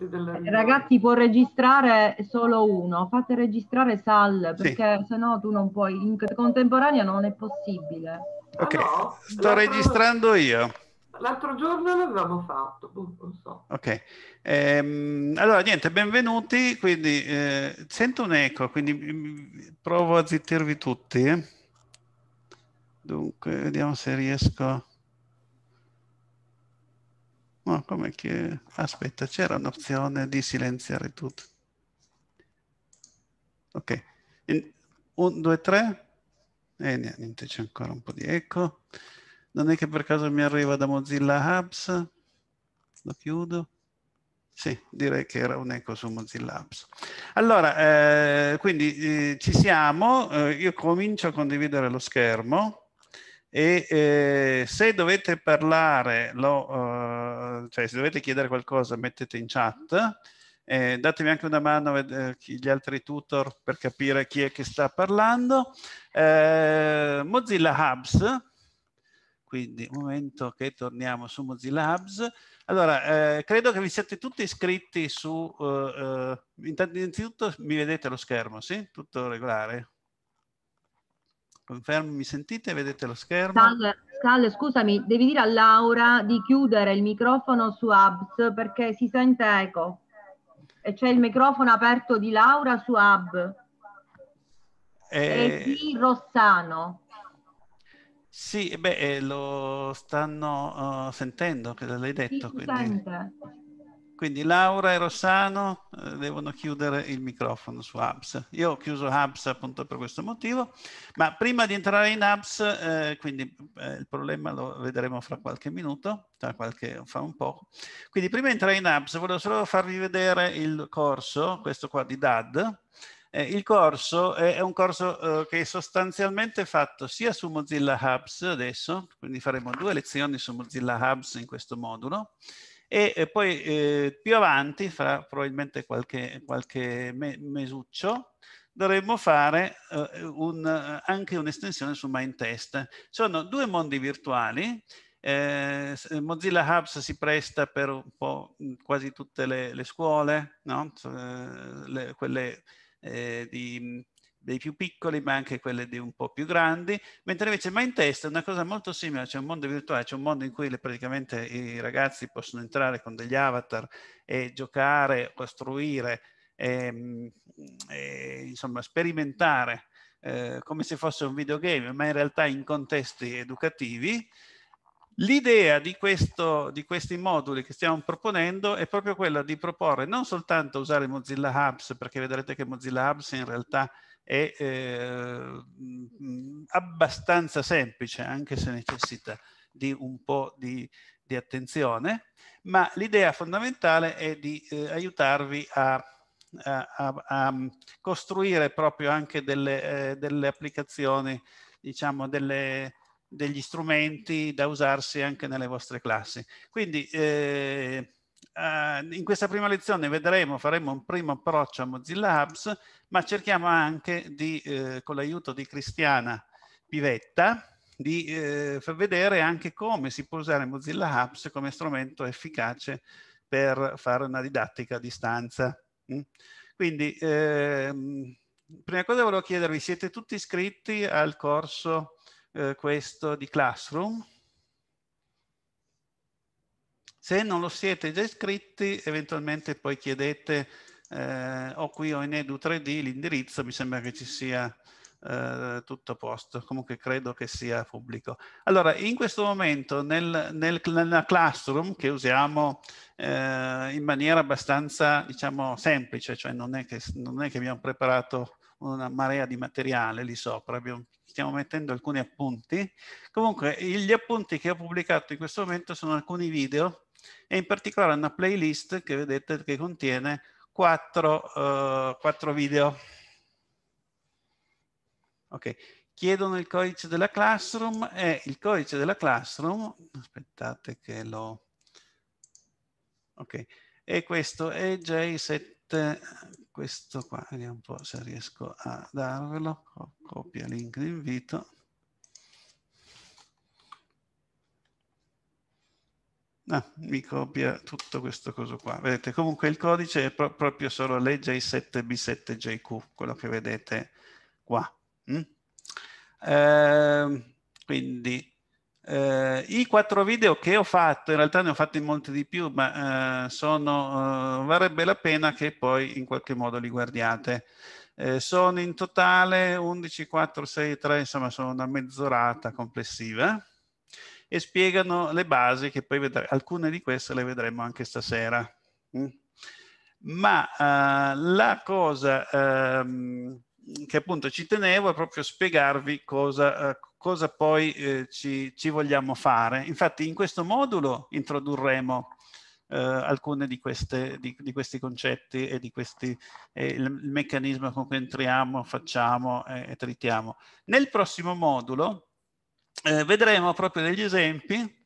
parte del... Eh, ragazzi, può registrare solo uno, fate registrare Sal, perché sì. sennò tu non puoi, in contemporanea non è possibile. Ok, ah, no? sto registrando io. L'altro giorno l'avevamo fatto, boh, non so. Ok, ehm, allora niente, benvenuti, quindi eh, sento un eco, quindi mm, provo a zittirvi tutti. Dunque, vediamo se riesco... No, come che... Aspetta, c'era un'opzione di silenziare tutto. Ok. Un, due, tre. E niente, c'è ancora un po' di eco. Non è che per caso mi arriva da Mozilla Hubs. Lo chiudo. Sì, direi che era un eco su Mozilla Hubs. Allora, eh, quindi eh, ci siamo, eh, io comincio a condividere lo schermo e eh, se dovete parlare, lo, uh, cioè se dovete chiedere qualcosa mettete in chat, eh, datemi anche una mano eh, gli altri tutor per capire chi è che sta parlando. Eh, Mozilla Hubs, quindi un momento che torniamo su Mozilla Hubs. Allora, eh, credo che vi siate tutti iscritti su... Eh, eh, innanzitutto mi vedete lo schermo, sì? Tutto regolare? Confermo, mi sentite? Vedete lo schermo? Cal, Cal, scusami, devi dire a Laura di chiudere il microfono su Abs perché si sente eco. E c'è il microfono aperto di Laura su Hub. Eh, e di Rossano. Sì, beh, eh, lo stanno uh, sentendo, che l'hai detto. Sì, si sente. Quindi Laura e Rossano eh, devono chiudere il microfono su Hubs. Io ho chiuso Hubs appunto per questo motivo, ma prima di entrare in Hubs, eh, quindi eh, il problema lo vedremo fra qualche minuto, tra qualche, fra un po'. Quindi prima di entrare in Hubs volevo solo farvi vedere il corso, questo qua di DAD, eh, il corso è, è un corso eh, che è sostanzialmente fatto sia su Mozilla Hubs adesso, quindi faremo due lezioni su Mozilla Hubs in questo modulo, e poi eh, più avanti, fra probabilmente qualche, qualche me mesuccio, dovremmo fare eh, un, anche un'estensione su Mindtest. Sono due mondi virtuali, eh, Mozilla Hubs si presta per un po' mm, quasi tutte le, le scuole, no? Eh, le, quelle eh, di mm, dei più piccoli, ma anche quelle di un po' più grandi, mentre invece Mindtest è una cosa molto simile, c'è un mondo virtuale, c'è un mondo in cui le, praticamente i ragazzi possono entrare con degli avatar e giocare, costruire, e, ehm, e, insomma sperimentare eh, come se fosse un videogame, ma in realtà in contesti educativi. L'idea di, di, questi moduli che stiamo proponendo è proprio quella di proporre non soltanto usare Mozilla Hubs, perché vedrete che Mozilla Hubs in realtà è eh, abbastanza semplice, anche se necessita di un po' di, di attenzione, ma l'idea fondamentale è di eh, aiutarvi a, a, a, a, costruire proprio anche delle, eh, delle applicazioni, diciamo, delle, degli strumenti da usarsi anche nelle vostre classi. Quindi eh, eh, in questa prima lezione vedremo, faremo un primo approccio a Mozilla Hubs, ma cerchiamo anche di, eh, con l'aiuto di Cristiana Pivetta, di eh, far vedere anche come si può usare Mozilla Hubs come strumento efficace per fare una didattica a distanza. Mm? Quindi, ehm, prima cosa volevo chiedervi, siete tutti iscritti al corso eh, questo di Classroom? Se non lo siete già iscritti, eventualmente poi chiedete eh, o qui o in Edu3D l'indirizzo, mi sembra che ci sia eh, tutto a posto, comunque credo che sia pubblico. Allora, in questo momento nel, nel nella Classroom che usiamo eh, in maniera abbastanza, diciamo, semplice, cioè non è, che, non è che abbiamo preparato una marea di materiale lì sopra, abbiamo, stiamo mettendo alcuni appunti. Comunque gli appunti che ho pubblicato in questo momento sono alcuni video e in particolare una playlist che vedete che contiene quattro, eh, quattro video. Ok, Chiedono il codice della Classroom e il codice della Classroom, aspettate che lo... Ok, e questo è J7, questo qua, vediamo un po' se riesco a darvelo, copia link di invito. no, ah, mi copia tutto questo coso qua. Vedete, comunque il codice è pro proprio solo legge 7 b 7 jq quello che vedete qua. Mm? Eh, quindi eh, i quattro video che ho fatto, in realtà ne ho fatti molti di più, ma eh, sono, eh, varrebbe la pena che poi in qualche modo li guardiate. Eh, sono in totale 11, 4, 6, 3, insomma sono una mezz'orata complessiva e spiegano le basi che poi vedremo, alcune di queste le vedremo anche stasera. Mm. Ma uh, la cosa um, che appunto ci tenevo è proprio spiegarvi cosa, uh, cosa poi eh, ci, ci, vogliamo fare. Infatti in questo modulo introdurremo eh, alcuni di, di, di, questi concetti e di questi, eh, il, meccanismo con cui entriamo, facciamo e, e trattiamo. Nel prossimo modulo eh, vedremo proprio degli esempi,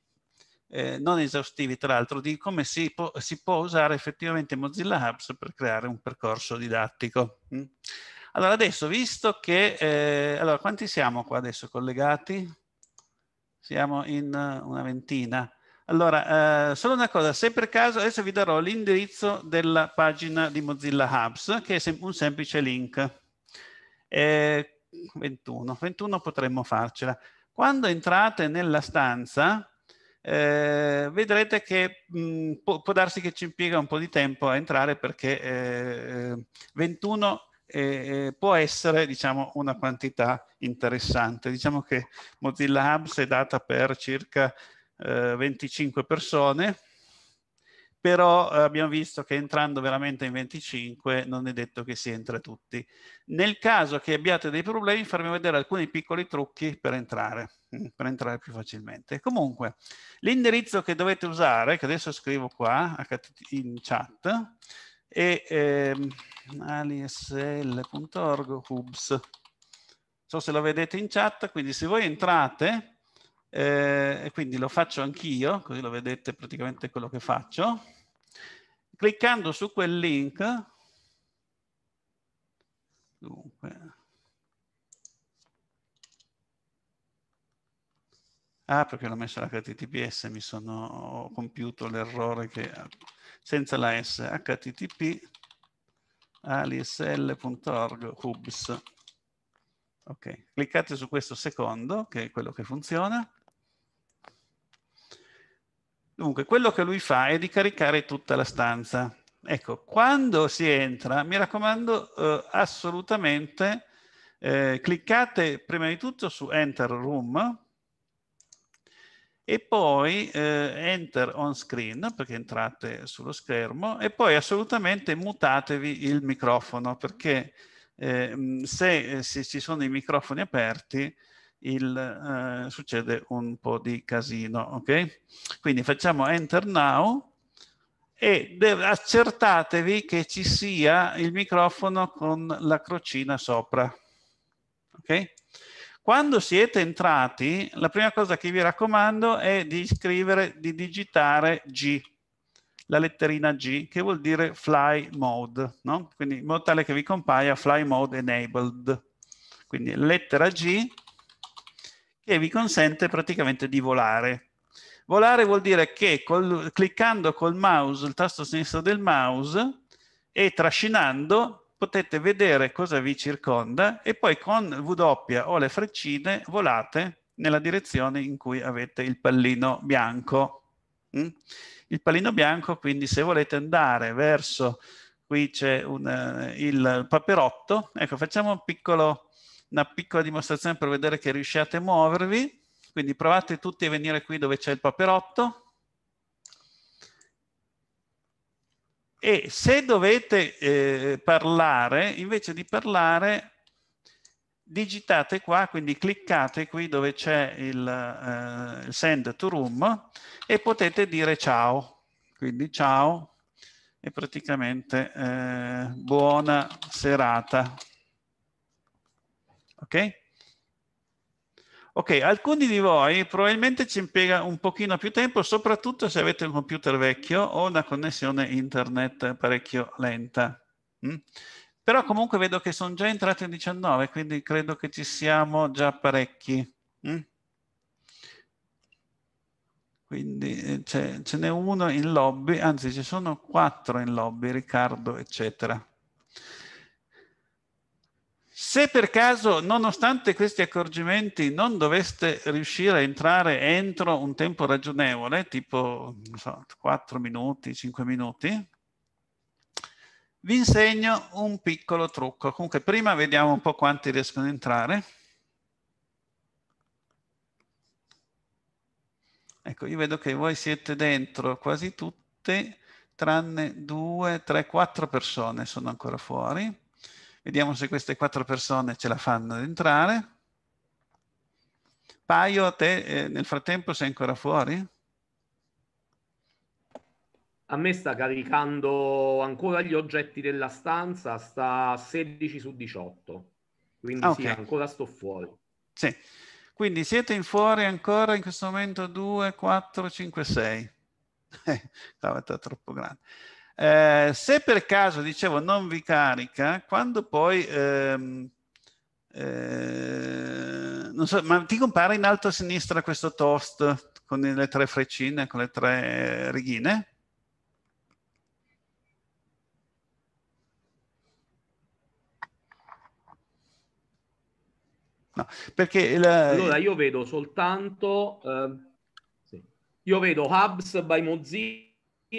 eh, non esaustivi tra l'altro, di come si, po si, può usare effettivamente Mozilla Hubs per creare un percorso didattico. Mm. Allora adesso, visto che... Eh, allora, quanti siamo qua adesso collegati? Siamo in eh, una ventina. Allora, eh, solo una cosa, se per caso adesso vi darò l'indirizzo della pagina di Mozilla Hubs, che è sem un semplice link. Eh, 21, 21 potremmo farcela. Quando entrate nella stanza, eh, vedrete che mh, può, può, darsi che ci impiega un po' di tempo a entrare perché eh, 21 eh, eh, può essere diciamo, una quantità interessante. Diciamo che Mozilla Hubs è data per circa 25 eh, persone, però eh, abbiamo visto che entrando veramente in 25 non è detto che si entra tutti. Nel caso che abbiate dei problemi farvi vedere alcuni piccoli trucchi per entrare, mm, per entrare più facilmente. Comunque, l'indirizzo che dovete usare, che adesso scrivo qua in chat, è eh, aliesl.org hubs. Non so se lo vedete in chat, quindi se voi entrate, eh, quindi lo faccio anch'io, così lo vedete praticamente quello che faccio cliccando su quel link, dunque, ah perché l'ho messo l'HTTPS, mi sono ho compiuto l'errore che senza la S, http alisl.org hubs. Ok, cliccate su questo secondo, che è quello che funziona, Dunque, quello che lui fa è di caricare tutta la stanza. Ecco, quando si entra, mi raccomando eh, assolutamente, eh, cliccate prima di tutto su Enter Room e poi eh, Enter On Screen, perché entrate sullo schermo, e poi assolutamente mutatevi il microfono, perché eh, se, eh, se ci sono i microfoni aperti, il, eh, succede un po' di casino, ok? Quindi facciamo Enter Now e accertatevi che ci sia il microfono con la crocina sopra, ok? Quando siete entrati, la prima cosa che vi raccomando è di scrivere, di digitare G, la letterina G, che vuol dire fly mode, no? Quindi in modo tale che vi compaia fly mode enabled. Quindi lettera G che vi consente praticamente di volare. Volare vuol dire che col, cliccando col mouse, il tasto sinistro del mouse e trascinando potete vedere cosa vi circonda e poi con W o le freccine volate nella direzione in cui avete il pallino bianco. Mm? Il pallino bianco, quindi se volete andare verso, qui c'è eh, il paperotto, ecco facciamo un piccolo una piccola dimostrazione per vedere che riusciate a muovervi. Quindi provate tutti a venire qui dove c'è il paperotto. E se dovete eh, parlare, invece di parlare, digitate qua, quindi cliccate qui dove c'è il, eh, il send to room e potete dire ciao. Quindi ciao e praticamente eh, buona serata. Ok? Ok, alcuni di voi probabilmente ci impiega un pochino più tempo, soprattutto se avete un computer vecchio o una connessione internet parecchio lenta. Mm? Però comunque vedo che sono già entrati in 19, quindi credo che ci siamo già parecchi. Mm? Quindi eh, ce n'è uno in lobby, anzi ci sono quattro in lobby, Riccardo, eccetera. Se per caso, nonostante questi accorgimenti, non doveste riuscire a entrare entro un tempo ragionevole, tipo so, 4 minuti, 5 minuti, vi insegno un piccolo trucco. Comunque prima vediamo un po' quanti riescono ad entrare. Ecco, io vedo che voi siete dentro quasi tutte, tranne due, tre, quattro persone sono ancora fuori. Vediamo se queste quattro persone ce la fanno ad entrare. Paio, a te eh, nel frattempo sei ancora fuori? A me sta caricando ancora gli oggetti della stanza, sta 16 su 18, quindi ah, okay. sì, ancora sto fuori. Sì, quindi siete in fuori ancora in questo momento 2, 4, 5, 6. Eh, stava troppo grande. Eh, se per caso, dicevo, non vi carica, quando poi... Ehm, eh, non so, ma ti compare in alto a sinistra questo toast con le tre freccine, con le tre righine? No, perché il... Allora io vedo soltanto, eh, sì. io vedo Hubs by Mozilla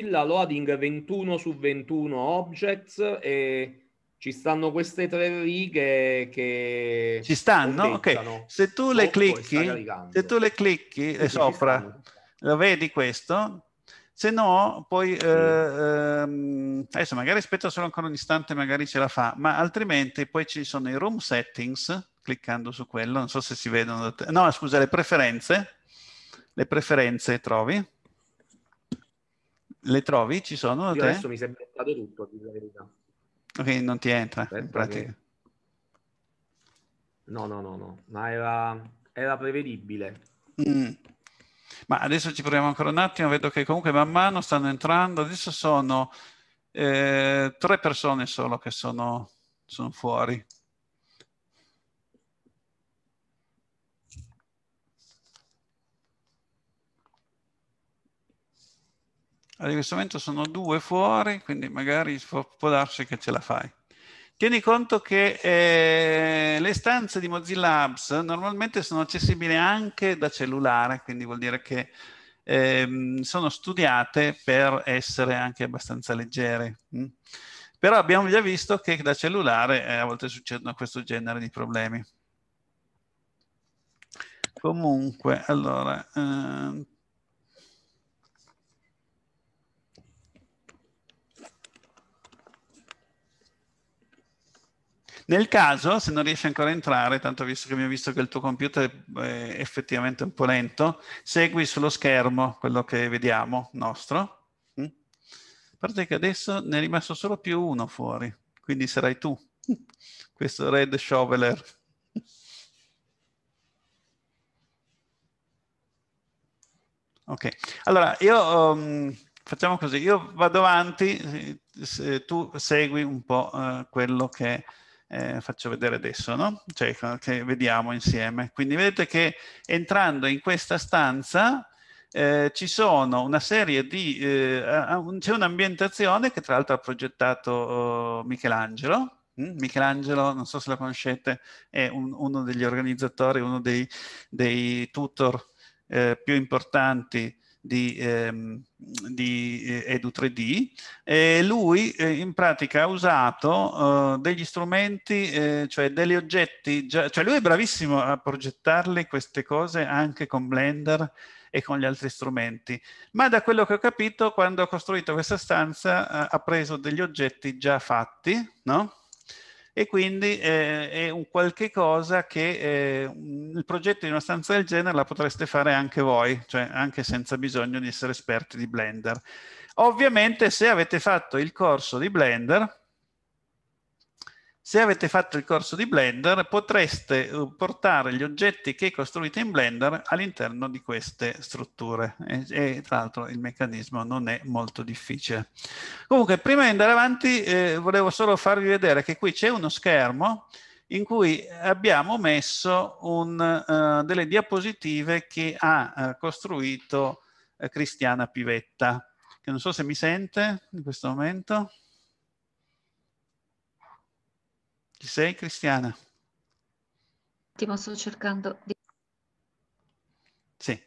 la Loading 21 su 21 Objects e ci stanno queste tre righe che ci stanno ok se tu le clicchi se tu le clicchi sì, sopra lo vedi questo se no poi sì. eh, ehm, adesso magari aspetta solo ancora un istante magari ce la fa ma altrimenti poi ci sono i room settings cliccando su quello non so se si vedono no scusa le preferenze le preferenze trovi le trovi? Ci sono? Io te? adesso mi sembra è bloccato tutto, dico la verità. Ok, non ti entra Aspetta in pratica. Che... No, no, no, no, ma era, era prevedibile. Mm. Ma adesso ci proviamo ancora un attimo, vedo che comunque man mano stanno entrando, adesso sono eh, tre persone solo che sono, sono fuori. Allora, in questo momento sono due fuori, quindi magari può darsi che ce la fai. Tieni conto che eh, le stanze di Mozilla Apps normalmente sono accessibili anche da cellulare, quindi vuol dire che eh, sono studiate per essere anche abbastanza leggere. Mm? Però abbiamo già visto che da cellulare eh, a volte succedono questo genere di problemi. Comunque, allora, ehm, Nel caso, se non riesci ancora a entrare, tanto visto che abbiamo visto che il tuo computer è effettivamente un po' lento, segui sullo schermo quello che vediamo nostro. Mm. A parte che adesso ne è rimasto solo più uno fuori, quindi sarai tu, questo Red Shoveler. Ok, allora io um, facciamo così, io vado avanti, eh, se tu segui un po' uh, quello che eh, faccio vedere adesso, no? cioè, che vediamo insieme. Quindi vedete che entrando in questa stanza eh, ci sono una serie di, eh, c'è un'ambientazione che tra l'altro ha progettato oh, Michelangelo, mm? Michelangelo, non so se la conoscete, è un, uno degli organizzatori, uno dei, dei tutor eh, più importanti di, ehm, di eh, Edu3D e lui eh, in pratica ha usato eh, degli strumenti, eh, cioè degli oggetti, già, cioè lui è bravissimo a progettarli queste cose anche con Blender e con gli altri strumenti, ma da quello che ho capito quando ha costruito questa stanza eh, ha preso degli oggetti già fatti, no? e quindi eh, è un qualche cosa che eh, il progetto di una stanza del genere la potreste fare anche voi, cioè anche senza bisogno di essere esperti di Blender. Ovviamente se avete fatto il corso di Blender, se avete fatto il corso di Blender potreste eh, portare gli oggetti che costruite in Blender all'interno di queste strutture e, e tra l'altro il meccanismo non è molto difficile. Comunque prima di andare avanti eh, volevo solo farvi vedere che qui c'è uno schermo in cui abbiamo messo un, uh, delle diapositive che ha uh, costruito uh, Cristiana Pivetta. Che non so se mi sente in questo momento. Ci sei Cristiana? Attimo, sto cercando di... Sì.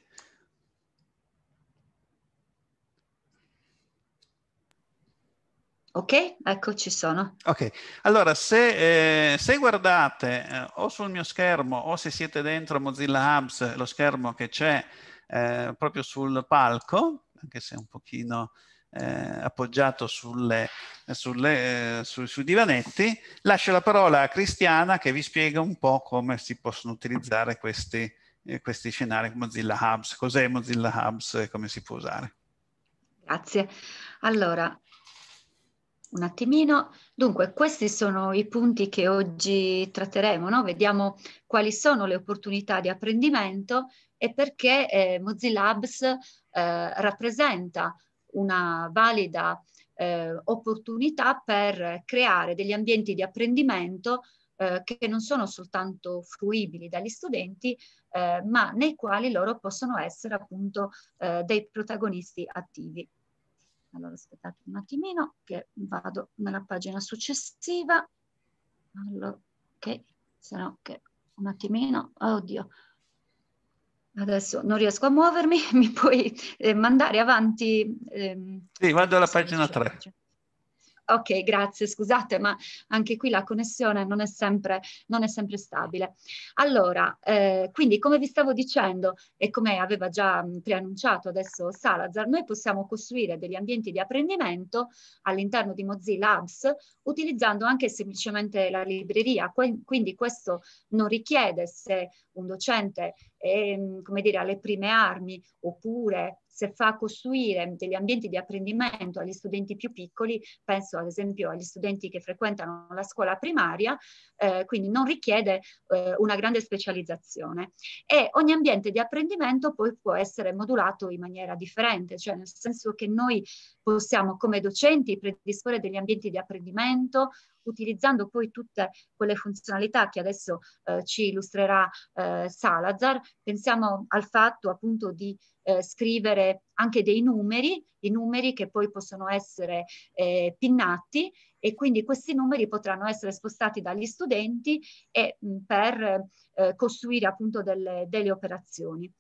Ok, ecco ci sono. Ok, allora se, eh, se guardate eh, o sul mio schermo o se siete dentro Mozilla Hubs, lo schermo che c'è eh, proprio sul palco, anche se è un pochino eh, appoggiato sulle, sulle, eh, su, sui divanetti, lascio la parola a Cristiana che vi spiega un po' come si possono utilizzare questi, eh, questi scenari Mozilla Hubs, cos'è Mozilla Hubs e come si può usare. Grazie. Allora, un attimino. Dunque, questi sono i punti che oggi tratteremo, no? vediamo quali sono le opportunità di apprendimento e perché eh, Mozilla Hubs eh, rappresenta una valida eh, opportunità per creare degli ambienti di apprendimento eh, che non sono soltanto fruibili dagli studenti, eh, ma nei quali loro possono essere appunto eh, dei protagonisti attivi. Allora aspettate un attimino che vado nella pagina successiva. Allora, ok, se no che un attimino, oddio, Adesso non riesco a muovermi, mi puoi eh, mandare avanti? Ehm, sì, vado alla pagina 3. Ok, grazie, scusate, ma anche qui la connessione non è sempre, non è sempre stabile. Allora, eh, quindi come vi stavo dicendo e come aveva già mm, preannunciato adesso Salazar, noi possiamo costruire degli ambienti di apprendimento all'interno di Mozilla Labs utilizzando anche semplicemente la libreria, quindi questo non richiede se un docente e, ehm, come dire, alle prime armi, oppure se fa costruire degli ambienti di apprendimento agli studenti più piccoli, penso ad esempio agli studenti che frequentano la scuola primaria, eh, quindi non richiede eh, una grande specializzazione. E ogni ambiente di apprendimento poi può essere modulato in maniera differente, cioè nel senso che noi possiamo come docenti predisporre degli ambienti di apprendimento utilizzando poi tutte quelle funzionalità che adesso eh, ci illustrerà eh, Salazar. Pensiamo al fatto appunto di eh, scrivere anche dei numeri, i numeri che poi possono essere eh, pinnati e quindi questi numeri potranno essere spostati dagli studenti e, mh, mm, per eh, costruire appunto delle, delle operazioni.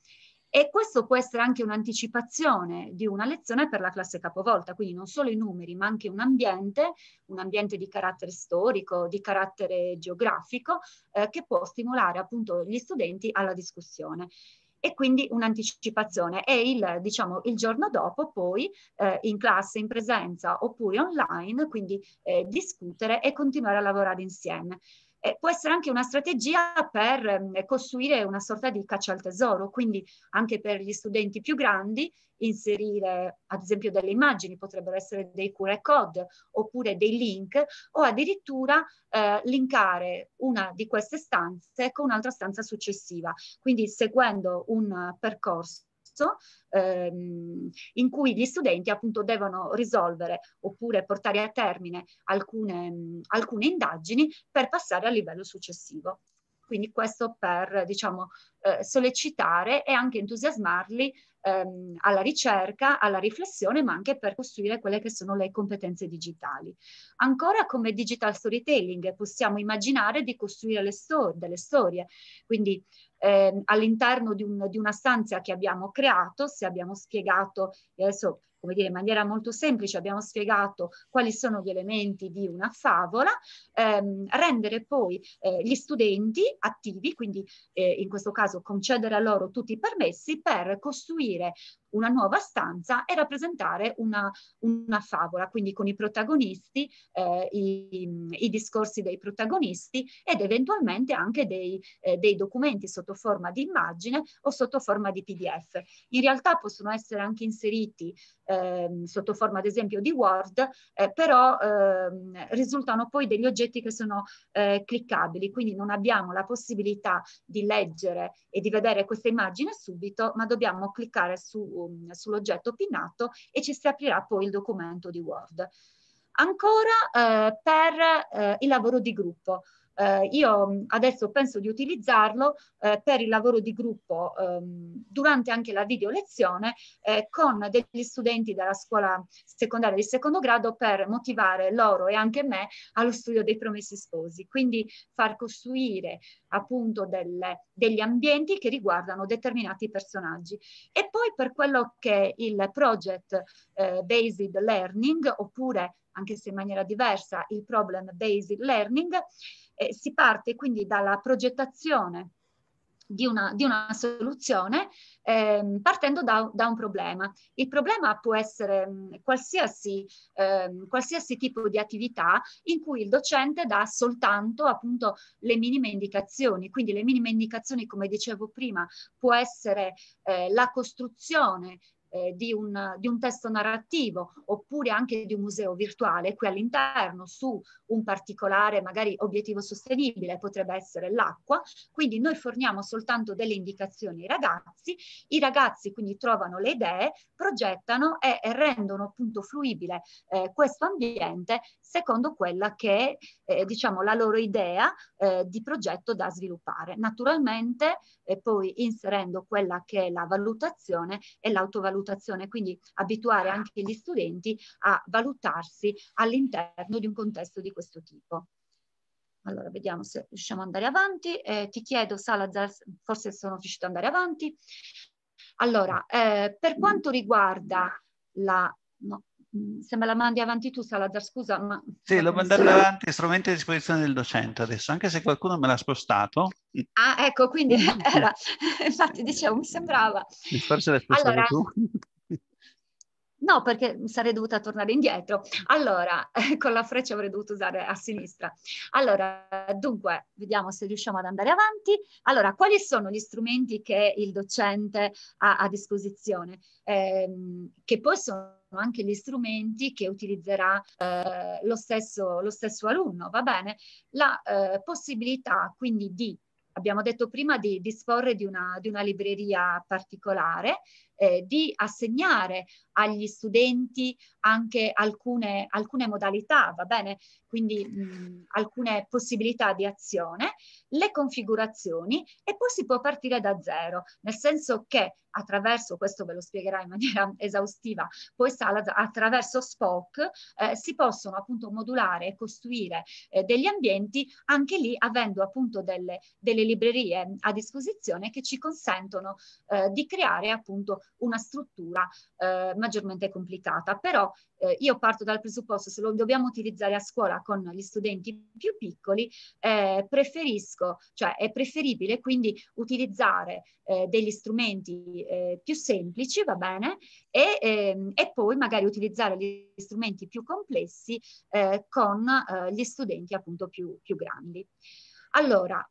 E questo può essere anche un'anticipazione di una lezione per la classe capovolta, quindi non solo i numeri, ma anche un ambiente, un ambiente di carattere storico, di carattere geografico, eh, che può stimolare appunto gli studenti alla discussione e quindi un'anticipazione e il, diciamo, il giorno dopo poi eh, in classe, in presenza oppure online, quindi eh, discutere e continuare a lavorare insieme. E può essere anche una strategia per mm, costruire una sorta di caccia al tesoro, quindi anche per gli studenti più grandi inserire ad esempio delle immagini, potrebbero essere dei QR code oppure dei link o addirittura eh, linkare una di queste stanze con un'altra stanza successiva, quindi seguendo un eh, percorso corso ehm, in cui gli studenti appunto devono risolvere oppure portare a termine alcune, mh, alcune indagini per passare al livello successivo. Quindi questo per diciamo, eh, sollecitare e anche entusiasmarli ehm, alla ricerca, alla riflessione, ma anche per costruire quelle che sono le competenze digitali. Ancora come digital storytelling possiamo immaginare di costruire stor- delle storie, quindi ehm, all'interno di, un, di, una stanza che abbiamo creato, se abbiamo spiegato, adesso come dire, in maniera molto semplice abbiamo spiegato quali sono gli elementi di una favola, ehm, rendere poi eh, gli studenti attivi, quindi eh, in questo caso concedere a loro tutti i permessi per costruire una nuova stanza e rappresentare una, una favola, quindi con i protagonisti, eh, i, i, discorsi dei protagonisti ed eventualmente anche dei, eh, dei, documenti sotto forma di immagine o sotto forma di PDF. In realtà possono essere anche inseriti eh, sotto forma ad esempio di Word, eh, però ehm, risultano poi degli oggetti che sono eh, cliccabili, quindi non abbiamo la possibilità di leggere e di vedere questa immagine subito, ma dobbiamo cliccare su sull'oggetto pinnato e ci si aprirà poi il documento di Word. Ancora eh, per eh, il lavoro di gruppo. Eh, io mm, adesso penso di utilizzarlo eh, per il lavoro di gruppo ehm, durante anche la video lezione eh, con degli studenti della scuola secondaria di secondo grado per motivare loro e anche me allo studio dei promessi sposi, quindi far costruire appunto delle, degli ambienti che riguardano determinati personaggi. E poi per quello che il project eh, based learning oppure anche se in maniera diversa il problem based learning eh, si parte quindi dalla progettazione di una, di una soluzione ehm, partendo da, da, un problema. Il problema può essere mh, mm, qualsiasi, ehm, qualsiasi tipo di attività in cui il docente dà soltanto appunto le minime indicazioni. Quindi le minime indicazioni, come dicevo prima, può essere eh, la costruzione eh, di, un, di, un, testo narrativo oppure anche di un museo virtuale qui all'interno su un particolare magari obiettivo sostenibile, potrebbe essere l'acqua, quindi noi forniamo soltanto delle indicazioni ai ragazzi, i ragazzi quindi trovano le idee, progettano e, e rendono appunto fruibile eh, questo ambiente secondo quella che è eh, diciamo la loro idea eh, di progetto da sviluppare. Naturalmente eh, poi inserendo quella che è la valutazione e l'autovalutazione valutazione, quindi abituare anche gli studenti a valutarsi all'interno di un contesto di questo tipo. Allora, vediamo se riusciamo ad andare avanti. Eh, ti chiedo, Salazar, forse sono riuscito ad andare avanti. Allora, eh, per quanto riguarda la... No, Mm, se me la mandi avanti tu Salazar, scusa, ma... Sì, l'ho mandata avanti, strumenti a disposizione del docente adesso, anche se qualcuno me l'ha spostato. Ah, ecco, quindi era... infatti dicevo, mi sembrava. Forse l'hai spostato allora, tu. No, perché sarei dovuta tornare indietro. Allora, con la freccia avrei dovuto usare a sinistra. Allora, dunque, vediamo se riusciamo ad andare avanti. Allora, quali sono gli strumenti che il docente ha a disposizione? Eh, che poi sono anche gli strumenti che utilizzerà eh, lo, stesso, lo, stesso, alunno, va bene? La eh, possibilità quindi di abbiamo detto prima di disporre di una, di una libreria particolare, eh, di assegnare agli studenti anche alcune, alcune modalità, va bene? Quindi mh, alcune possibilità di azione, le configurazioni e poi si può partire da zero, nel senso che attraverso, questo ve lo spiegherà in maniera esaustiva, poi attraverso SPOC eh, si possono appunto modulare e costruire eh, degli ambienti anche lì avendo appunto delle, delle librerie a disposizione che ci consentono eh, di creare appunto una struttura eh, maggiormente complicata. Però eh, io parto dal presupposto, se lo dobbiamo utilizzare a scuola con gli studenti più piccoli, eh, preferisco, cioè è preferibile quindi utilizzare eh, degli strumenti eh, più semplici, va bene, e, ehm, e, poi magari utilizzare gli strumenti più complessi eh, con gli studenti appunto più, più grandi. Allora,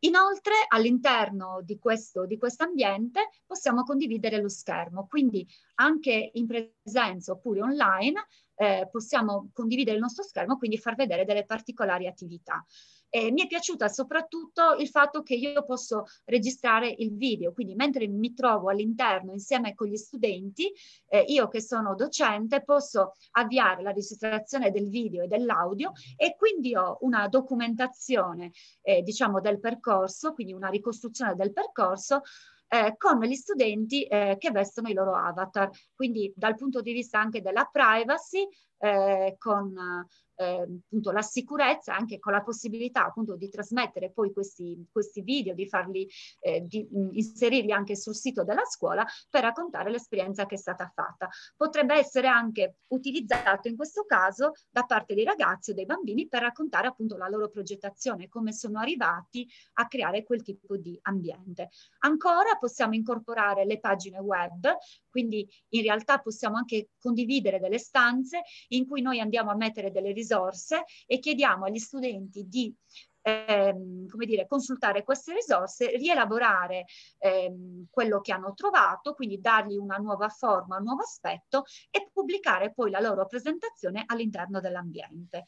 Inoltre all'interno di questo di quest ambiente possiamo condividere lo schermo, quindi anche in presenza oppure online eh, possiamo condividere il nostro schermo, quindi far vedere delle particolari attività. Eh, mi è piaciuta soprattutto il fatto che io posso registrare il video, quindi mentre mi trovo all'interno insieme con gli studenti, eh, io che sono docente posso avviare la registrazione del video e dell'audio e quindi ho una documentazione eh, diciamo del percorso, quindi una ricostruzione del percorso eh, con gli studenti eh, che vestono i loro avatar. Quindi dal punto di vista anche della privacy, eh, con eh, appunto la sicurezza anche con la possibilità appunto di trasmettere poi questi, questi video, di farli, eh, di mm, inserirli anche sul sito della scuola per raccontare l'esperienza che è stata fatta. Potrebbe essere anche utilizzato in questo caso da parte dei ragazzi o dei bambini per raccontare appunto la loro progettazione, come sono arrivati a creare quel tipo di ambiente. Ancora possiamo incorporare le pagine web, quindi in realtà possiamo anche condividere delle stanze in cui noi andiamo a mettere delle risorse risorse e chiediamo agli studenti di ehm, come dire, consultare queste risorse, rielaborare ehm, quello che hanno trovato, quindi dargli una nuova forma, un nuovo aspetto e pubblicare poi la loro presentazione all'interno dell'ambiente.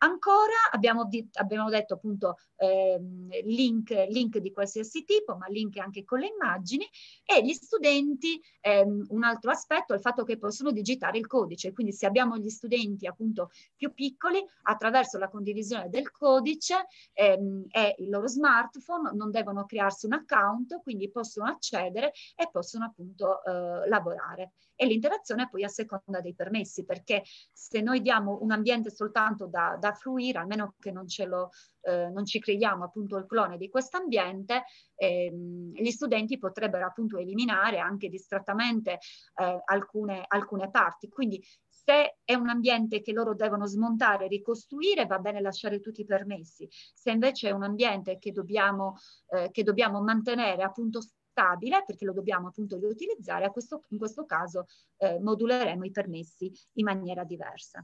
Ancora abbiamo, abbiamo detto appunto ehm, link, link, di qualsiasi tipo, ma link anche con le immagini e gli studenti, ehm, un altro aspetto è il fatto che possono digitare il codice, quindi se abbiamo gli studenti appunto più piccoli, attraverso la condivisione del codice ehm, e il loro smartphone non devono crearsi un account, quindi possono accedere e possono appunto eh, lavorare. E l'interazione poi a seconda dei permessi, perché se noi diamo un ambiente soltanto da, da da fruire, almeno che non, ce lo, eh, non ci creiamo appunto il clone di questo ambiente, ehm, gli studenti potrebbero appunto eliminare anche distrattamente eh, alcune, alcune parti. Quindi se è un ambiente che loro devono smontare e ricostruire, va bene lasciare tutti i permessi. Se invece è un ambiente che dobbiamo, eh, che dobbiamo mantenere appunto stabile, perché lo dobbiamo appunto riutilizzare, a questo, in questo caso eh, moduleremo i permessi in maniera diversa.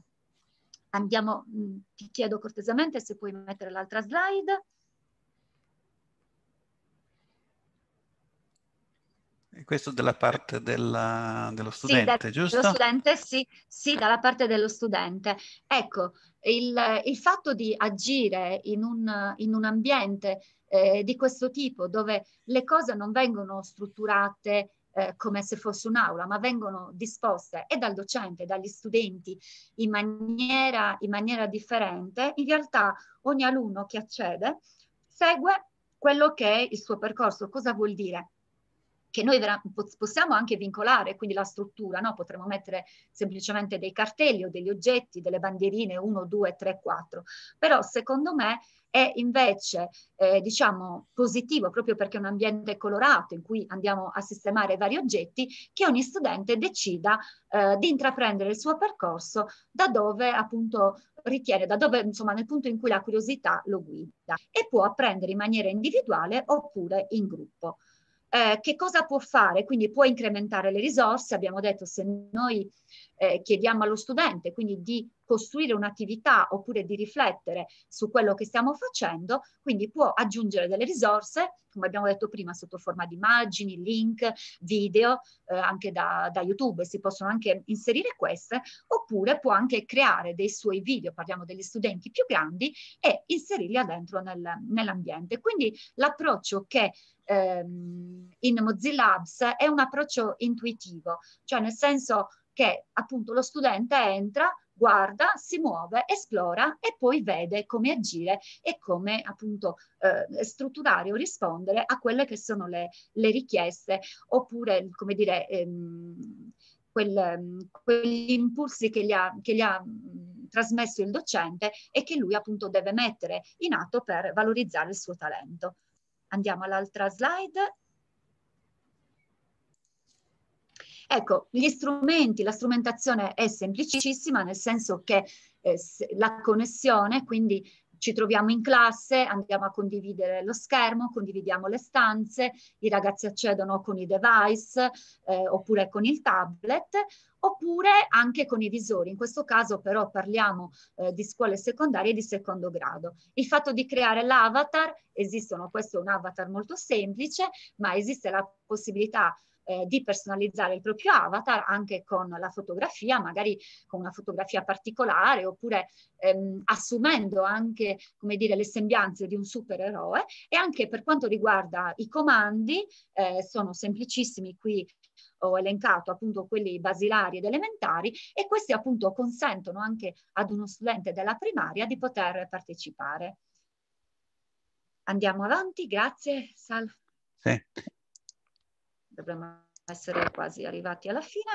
Andiamo, mm, ti chiedo cortesemente se puoi mettere l'altra slide. Questo dalla parte della, dello studente, sì, giusto? Studente, sì, sì, dalla parte dello studente. Ecco, il, il fatto di agire in un, in un ambiente eh, di questo tipo, dove le cose non vengono strutturate eh, come se fosse un'aula, ma vengono disposte e dal docente e dagli studenti in maniera, in maniera differente, in realtà ogni alunno che accede segue quello che è il suo percorso. Cosa vuol dire? che noi vera- possiamo anche vincolare, quindi la struttura, no? potremmo mettere semplicemente dei cartelli o degli oggetti, delle bandierine 1, 2, 3, 4, però secondo me è invece eh, diciamo positivo proprio perché è un ambiente colorato in cui andiamo a sistemare vari oggetti che ogni studente decida eh, di intraprendere il suo percorso da dove appunto ritiene, da dove insomma nel punto in cui la curiosità lo guida e può apprendere in maniera individuale oppure in gruppo. Eh, che cosa può fare? Quindi può incrementare le risorse, abbiamo detto se noi eh, chiediamo allo studente quindi di costruire un'attività oppure di riflettere su quello che stiamo facendo, quindi può aggiungere delle risorse, come abbiamo detto prima, sotto forma di immagini, link, video, eh, anche da, da YouTube, si possono anche inserire queste, oppure può anche creare dei suoi video, parliamo degli studenti più grandi, e inserirli dentro nel, nell'ambiente. Quindi l'approccio che ehm, in Mozilla Labs è un approccio intuitivo, cioè nel senso che appunto lo studente entra, guarda, si muove, esplora e poi vede come agire e come appunto eh, strutturare o rispondere a quelle che sono le, le richieste oppure come dire ehm, quel, quegli impulsi che gli ha, che gli ha trasmesso il docente e che lui appunto deve mettere in atto per valorizzare il suo talento. Andiamo all'altra slide Ecco, gli strumenti, la strumentazione è semplicissima nel senso che eh, la connessione, quindi ci troviamo in classe, andiamo a condividere lo schermo, condividiamo le stanze, i ragazzi accedono con i device eh, oppure con il tablet oppure anche con i visori. In questo caso però parliamo eh, di scuole secondarie di secondo grado. Il fatto di creare l'avatar, esistono, questo è un avatar molto semplice, ma esiste la possibilità eh, di personalizzare il proprio avatar anche con la fotografia, magari con una fotografia particolare oppure ehm, assumendo anche come dire, le sembianze di un supereroe e anche per quanto riguarda i comandi eh, sono semplicissimi qui ho elencato appunto quelli basilari ed elementari e questi appunto consentono anche ad uno studente della primaria di poter partecipare. Andiamo avanti, grazie Sal. Sì dovremmo essere quasi arrivati alla fine.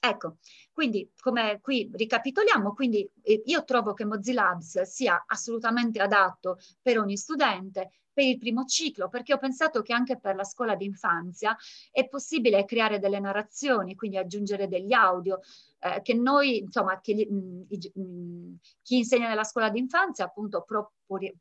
Ecco, quindi come qui ricapitoliamo, quindi eh, io trovo che Mozilla Labs sia assolutamente adatto per ogni studente, per il primo ciclo, perché ho pensato che anche per la scuola d'infanzia è possibile creare delle narrazioni, quindi aggiungere degli audio, eh, che noi, insomma, che, mh, mm, i, mh, mm, chi insegna nella scuola d'infanzia appunto pro,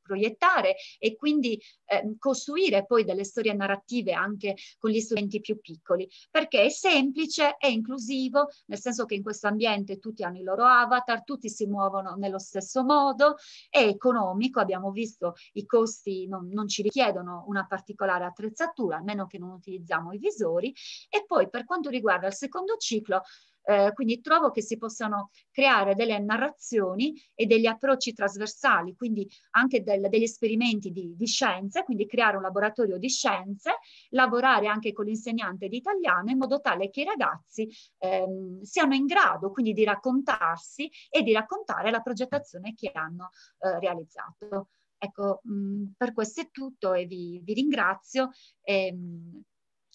proiettare e quindi eh, costruire poi delle storie narrative anche con gli studenti più piccoli, perché è semplice, è inclusivo, nel senso che in questo ambiente tutti hanno i loro avatar, tutti si muovono nello stesso modo, è economico, abbiamo visto i costi non, non ci richiedono una particolare attrezzatura, a meno che non utilizziamo i visori, e poi per quanto riguarda il secondo ciclo, eh, quindi trovo che si possano creare delle narrazioni e degli approcci trasversali, quindi anche del, degli esperimenti di, di scienze, quindi creare un laboratorio di scienze, lavorare anche con l'insegnante di italiano in modo tale che i ragazzi ehm, siano in grado quindi di raccontarsi e di raccontare la progettazione che hanno eh, realizzato. Ecco, mh, mm, per questo è tutto e vi, vi ringrazio. E, ehm,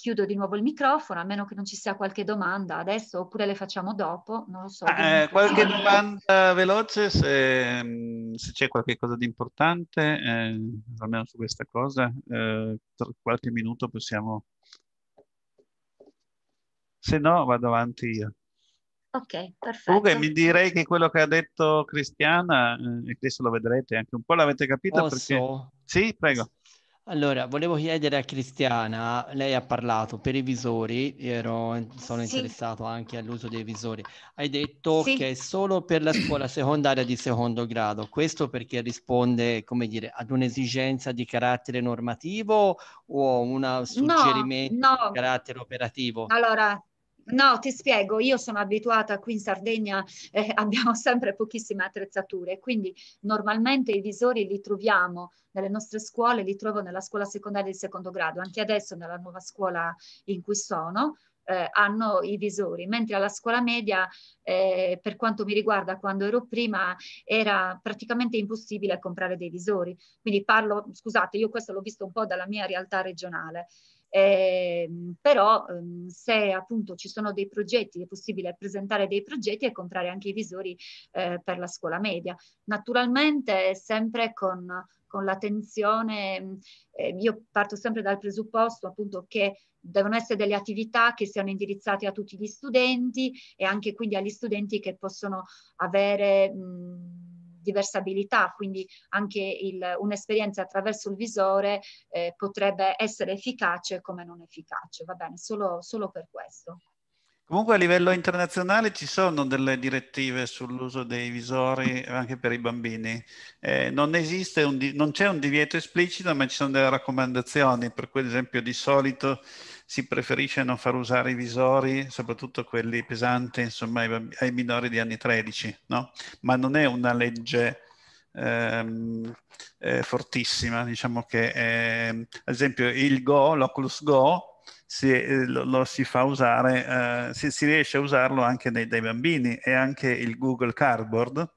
chiudo di nuovo il microfono, a meno che non ci sia qualche domanda adesso oppure le facciamo dopo, non lo so. Ah, eh, qualche domanda veloce, se, mm, se c'è qualcosa di importante, eh, almeno su questa cosa, eh, tra qualche minuto possiamo... Se no vado avanti io. Ok, perfetto. Comunque mi direi che quello che ha detto Cristiana, eh, e adesso lo vedrete anche un po', l'avete capito? Posso? Perché... Sì, prego. Allora, volevo chiedere a Cristiana, lei ha parlato per i visori, ero, sono Sì. interessato anche all'uso dei visori. Hai detto Sì. che è solo per la scuola secondaria di secondo grado, questo perché risponde, come dire, ad un'esigenza di carattere normativo o un No, suggerimento di carattere operativo? Allora, No, ti spiego, io sono abituata qui in Sardegna, eh, abbiamo sempre pochissime attrezzature, quindi normalmente i visori li troviamo nelle nostre scuole, li trovo nella scuola secondaria di secondo grado, anche adesso nella nuova scuola in cui sono, eh, hanno i visori, mentre alla scuola media, eh, per quanto mi riguarda, quando ero prima, era praticamente impossibile comprare dei visori. Quindi parlo, scusate, io questo l'ho visto un po' dalla mia realtà regionale eh, però ehm, se appunto ci sono dei progetti, è possibile presentare dei progetti e comprare anche i visori eh, per la scuola media. Naturalmente sempre con, con l'attenzione, eh, io parto sempre dal presupposto appunto che devono essere delle attività che siano indirizzate a tutti gli studenti e anche quindi agli studenti che possono avere... Mh, diversabilità, quindi anche il, un'esperienza attraverso il visore eh, potrebbe essere efficace come non efficace, va bene, solo, solo per questo. Comunque a livello internazionale ci sono delle direttive sull'uso dei visori anche per i bambini. Eh, non, di- non, c'è un divieto esplicito, ma ci sono delle raccomandazioni, per cui ad esempio di solito si preferisce non far usare i visori, soprattutto quelli pesanti, insomma, ai, bamb- ai minori di anni 13, no? Ma non è una legge ehm, eh, fortissima, diciamo che eh, ad esempio il Go, l'Oculus Go, si, eh, lo, lo, si fa usare, eh, si, si, riesce a usarlo anche dai, dai, bambini e anche il Google Cardboard.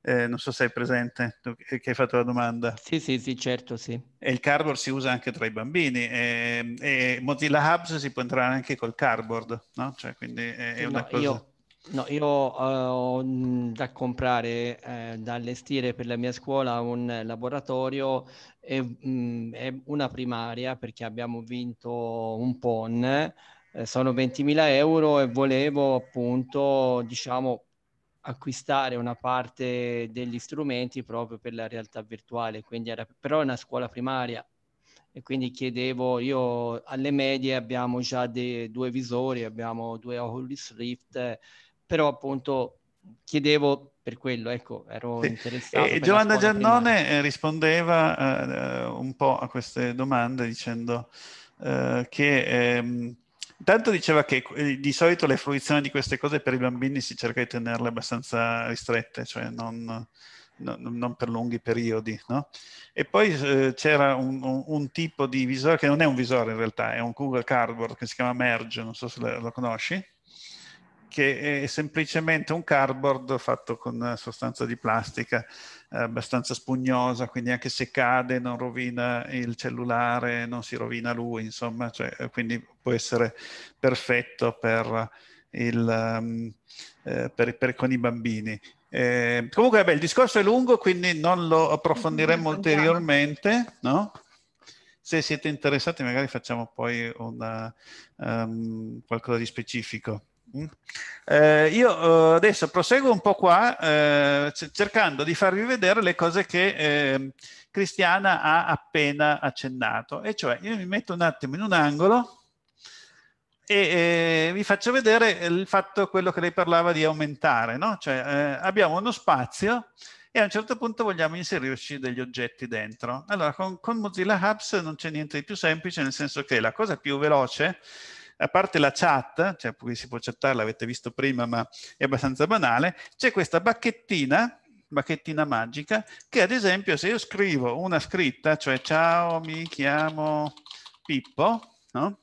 Eh, non so se hai presente, tu, eh, che hai fatto la domanda. Sì, sì, sì, certo, sì. E il cardboard si usa anche tra i bambini e, e Mozilla Hubs si può entrare anche col cardboard, no? Cioè, quindi eh, è, è una no, cosa... Io No, io eh, ho mm, da comprare, eh, da allestire per la mia scuola un laboratorio e, mh, mm, e una primaria perché abbiamo vinto un PON, eh, sono 20.000 euro e volevo appunto, diciamo, acquistare una parte degli strumenti proprio per la realtà virtuale, quindi era però è una scuola primaria e quindi chiedevo, io alle medie abbiamo già dei, due visori, abbiamo due Oculus Rift però appunto chiedevo per quello, ecco, ero sì. interessato. E Giovanna Giannone prima. Eh, rispondeva uh, un po' a queste domande dicendo uh, che... Um, Intanto diceva che di solito le fruizioni di queste cose per i bambini si cerca di tenerle abbastanza ristrette, cioè non, non, non per lunghi periodi, no? E poi eh, c'era un, un, un, tipo di visore che non è un visore in realtà, è un Google Cardboard che si chiama Merge, non so se lo, lo conosci che è semplicemente un cardboard fatto con sostanza di plastica eh, abbastanza spugnosa, quindi anche se cade non rovina il cellulare, non si rovina lui, insomma, cioè, eh, quindi può essere perfetto per, il, um, per, per con i bambini. Eh, comunque, vabbè, il discorso è lungo, quindi non lo approfondiremo ulteriormente, no? se siete interessati magari facciamo poi una, um, qualcosa di specifico. Eh, io eh, adesso proseguo un po' qua eh, cercando di farvi vedere le cose che eh, Cristiana ha appena accennato e cioè io mi metto un attimo in un angolo e eh, vi faccio vedere il fatto quello che lei parlava di aumentare no? cioè eh, abbiamo uno spazio e a un certo punto vogliamo inserirci degli oggetti dentro allora con, con Mozilla Hubs non c'è niente di più semplice nel senso che la cosa più veloce è a parte la chat, cioè si può chattare, l'avete visto prima, ma è abbastanza banale, c'è questa bacchettina bacchettina magica che ad esempio se io scrivo una scritta cioè ciao mi chiamo Pippo no?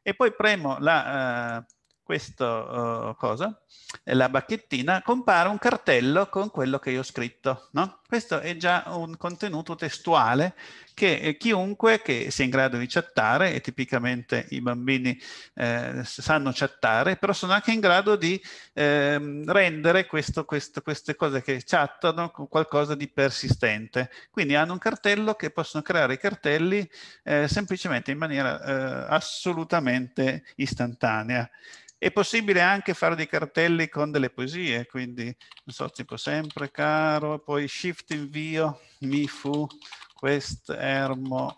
e poi premo la, uh, questo uh, cosa la bacchettina, compare un cartello con quello che io ho scritto. No? Questo è già un contenuto testuale che eh, chiunque che sia in grado di chattare, e tipicamente i bambini eh, sanno chattare, però sono anche in grado di eh, rendere questo, questo, queste cose che chattano con qualcosa di persistente. Quindi hanno un cartello che possono creare i cartelli eh, semplicemente in maniera eh, assolutamente istantanea. È possibile anche fare dei cartelli cartelli con delle poesie, quindi non so, tipo sempre caro, poi shift invio, mi fu, quest ermo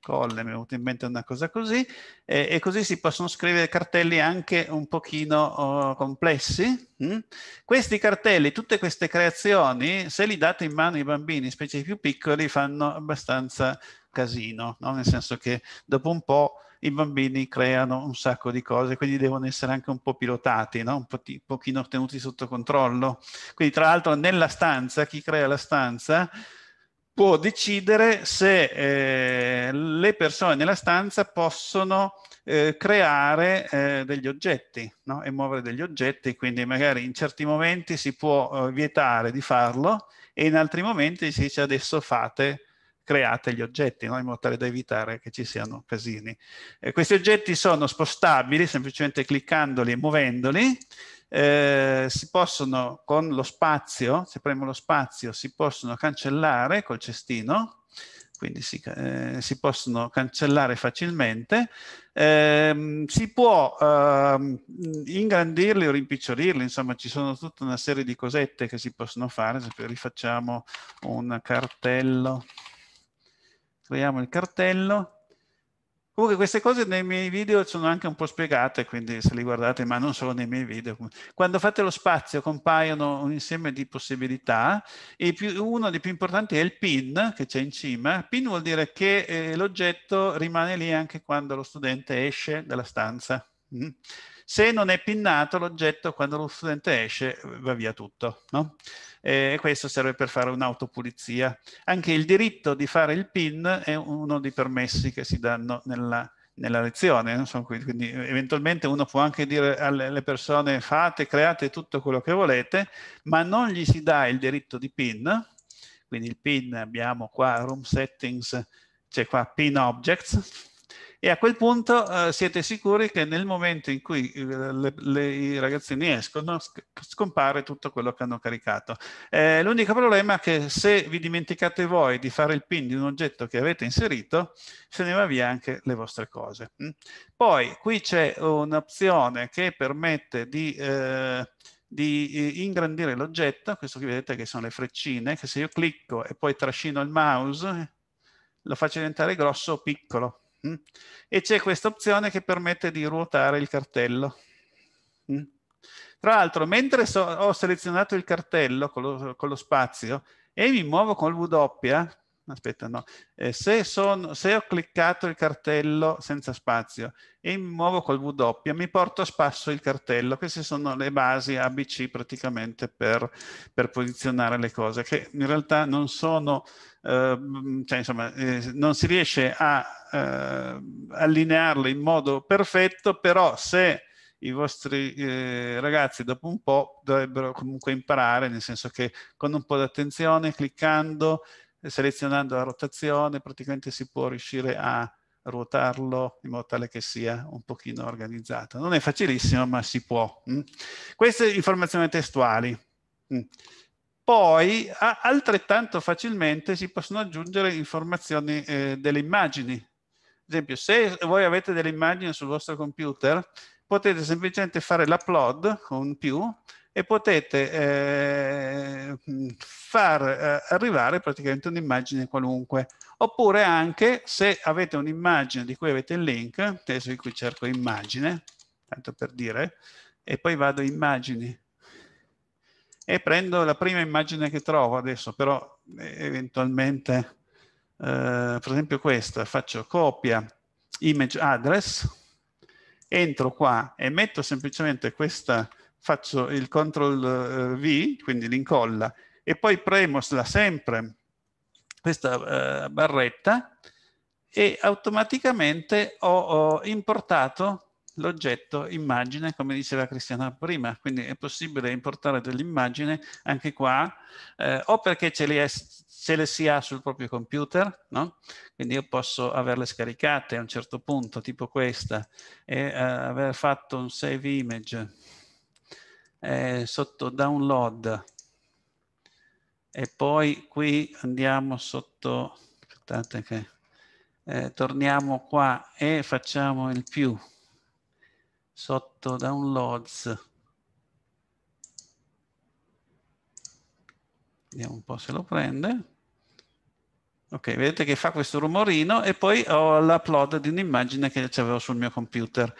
colle, mi è venuta in mente una cosa così, e, e, così si possono scrivere cartelli anche un pochino uh, complessi. Mm? Questi cartelli, tutte queste creazioni, se li date in mano ai bambini, specie i più piccoli, fanno abbastanza casino, no? nel senso che dopo un po' i bambini creano un sacco di cose, quindi devono essere anche un po' pilotati, no? un po pochino tenuti sotto controllo. Quindi tra l'altro nella stanza, chi crea la stanza può decidere se eh, le persone nella stanza possono eh, creare eh, degli oggetti no? e muovere degli oggetti, quindi magari in certi momenti si può eh, vietare di farlo e in altri momenti si dice adesso fate create gli oggetti, no? in modo tale da evitare che ci siano casini. Eh, questi oggetti sono spostabili, semplicemente cliccandoli e muovendoli, eh, si possono con lo spazio, se premo lo spazio, si possono cancellare col cestino, quindi si, eh, si possono cancellare facilmente, eh, si può ehm, ingrandirli o rimpicciolirli, insomma ci sono tutta una serie di cosette che si possono fare, se rifacciamo un cartello creiamo il cartello. Comunque queste cose nei miei video sono anche un po' spiegate, quindi se li guardate, ma non solo nei miei video. Quando fate lo spazio compaiono un insieme di possibilità e più, uno dei più importanti è il pin che c'è in cima. Pin vuol dire che eh, l'oggetto rimane lì anche quando lo studente esce dalla stanza. Mm. Se non è pinnato l'oggetto, quando lo studente esce, va via tutto. No? E questo serve per fare un'autopulizia. Anche il diritto di fare il pin è uno dei permessi che si danno nella, nella lezione. Quindi eventualmente uno può anche dire alle persone fate, create tutto quello che volete, ma non gli si dà il diritto di pin. Quindi il pin abbiamo qua, room settings, c'è qua pin objects, e a quel punto eh, siete sicuri che nel momento in cui eh, le, le, i ragazzini escono scompare tutto quello che hanno caricato. Eh, l'unico problema è che se vi dimenticate voi di fare il pin di un oggetto che avete inserito, se ne va via anche le vostre cose. Mm. Poi qui c'è un'opzione che permette di... Eh, di eh, ingrandire l'oggetto, questo qui vedete che sono le freccine, che se io clicco e poi trascino il mouse, lo faccio diventare grosso o piccolo. Mm? E c'è questa opzione che permette di ruotare il cartello. Mm? Tra l'altro, mentre so, ho selezionato il cartello con lo, con lo spazio e mi muovo con il W, aspetta no, eh, se, sono, se, ho cliccato il cartello senza spazio e mi muovo col W, mi porto a spasso il cartello, queste sono le basi ABC praticamente per, per posizionare le cose, che in realtà non sono, eh, cioè insomma, eh, non si riesce a eh, allinearle in modo perfetto, però se i vostri eh, ragazzi dopo un po' dovrebbero comunque imparare, nel senso che con un po' di attenzione, cliccando, selezionando la rotazione praticamente si può riuscire a ruotarlo in modo tale che sia un pochino organizzato. Non è facilissimo, ma si può. Mm? Queste informazioni testuali. Mm. Poi altrettanto facilmente si possono aggiungere informazioni eh, delle immagini. Ad esempio, se voi avete delle immagini sul vostro computer, potete semplicemente fare l'upload con più e potete eh, far eh, arrivare praticamente un'immagine qualunque. Oppure anche se avete un'immagine di cui avete il link, adesso qui cerco immagine, tanto per dire, e poi vado immagini e prendo la prima immagine che trovo adesso, però eh, eventualmente, eh, per esempio questa, faccio copia image address, entro qua e metto semplicemente questa faccio il CTRL eh, V, quindi l'incolla, e poi premo sempre questa eh, barretta e automaticamente ho, ho importato l'oggetto immagine, come diceva Cristiana prima, quindi è possibile importare dell'immagine anche qua, eh, o perché ce le, è, ce le, si ha sul proprio computer, no? quindi io posso averle scaricate a un certo punto, tipo questa, e eh, aver fatto un save image eh, sotto download e poi qui andiamo sotto, aspettate che eh, torniamo qua e facciamo il più sotto downloads. Vediamo un po' se lo prende. Ok, vedete che fa questo rumorino e poi ho l'upload di un'immagine che avevo sul mio computer.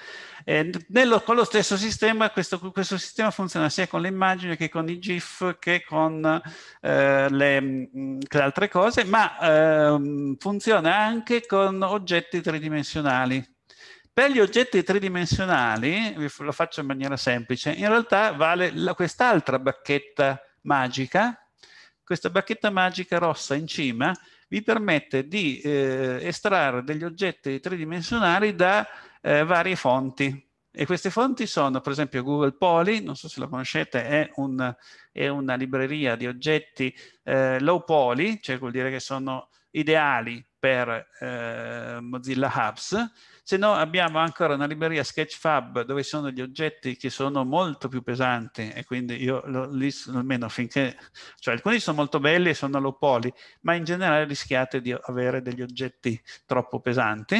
Nello, con lo stesso sistema, questo, questo, sistema funziona sia con le immagini che con i GIF che con eh, le, mm, le, altre cose, ma eh, funziona anche con oggetti tridimensionali. Per gli oggetti tridimensionali, lo faccio in maniera semplice, in realtà vale quest'altra bacchetta magica, questa bacchetta magica rossa in cima, vi permette di eh, estrarre degli oggetti tridimensionali da eh, varie fonti. E queste fonti sono, per esempio, Google Poly, non so se la conoscete, è, un, è una libreria di oggetti eh, low poly, cioè vuol dire che sono ideali per eh, Mozilla Hubs, se no abbiamo ancora una libreria Sketchfab dove ci sono gli oggetti che sono molto più pesanti e quindi io lo, lì almeno finché, cioè alcuni sono molto belli e sono low poly, ma in generale rischiate di avere degli oggetti troppo pesanti.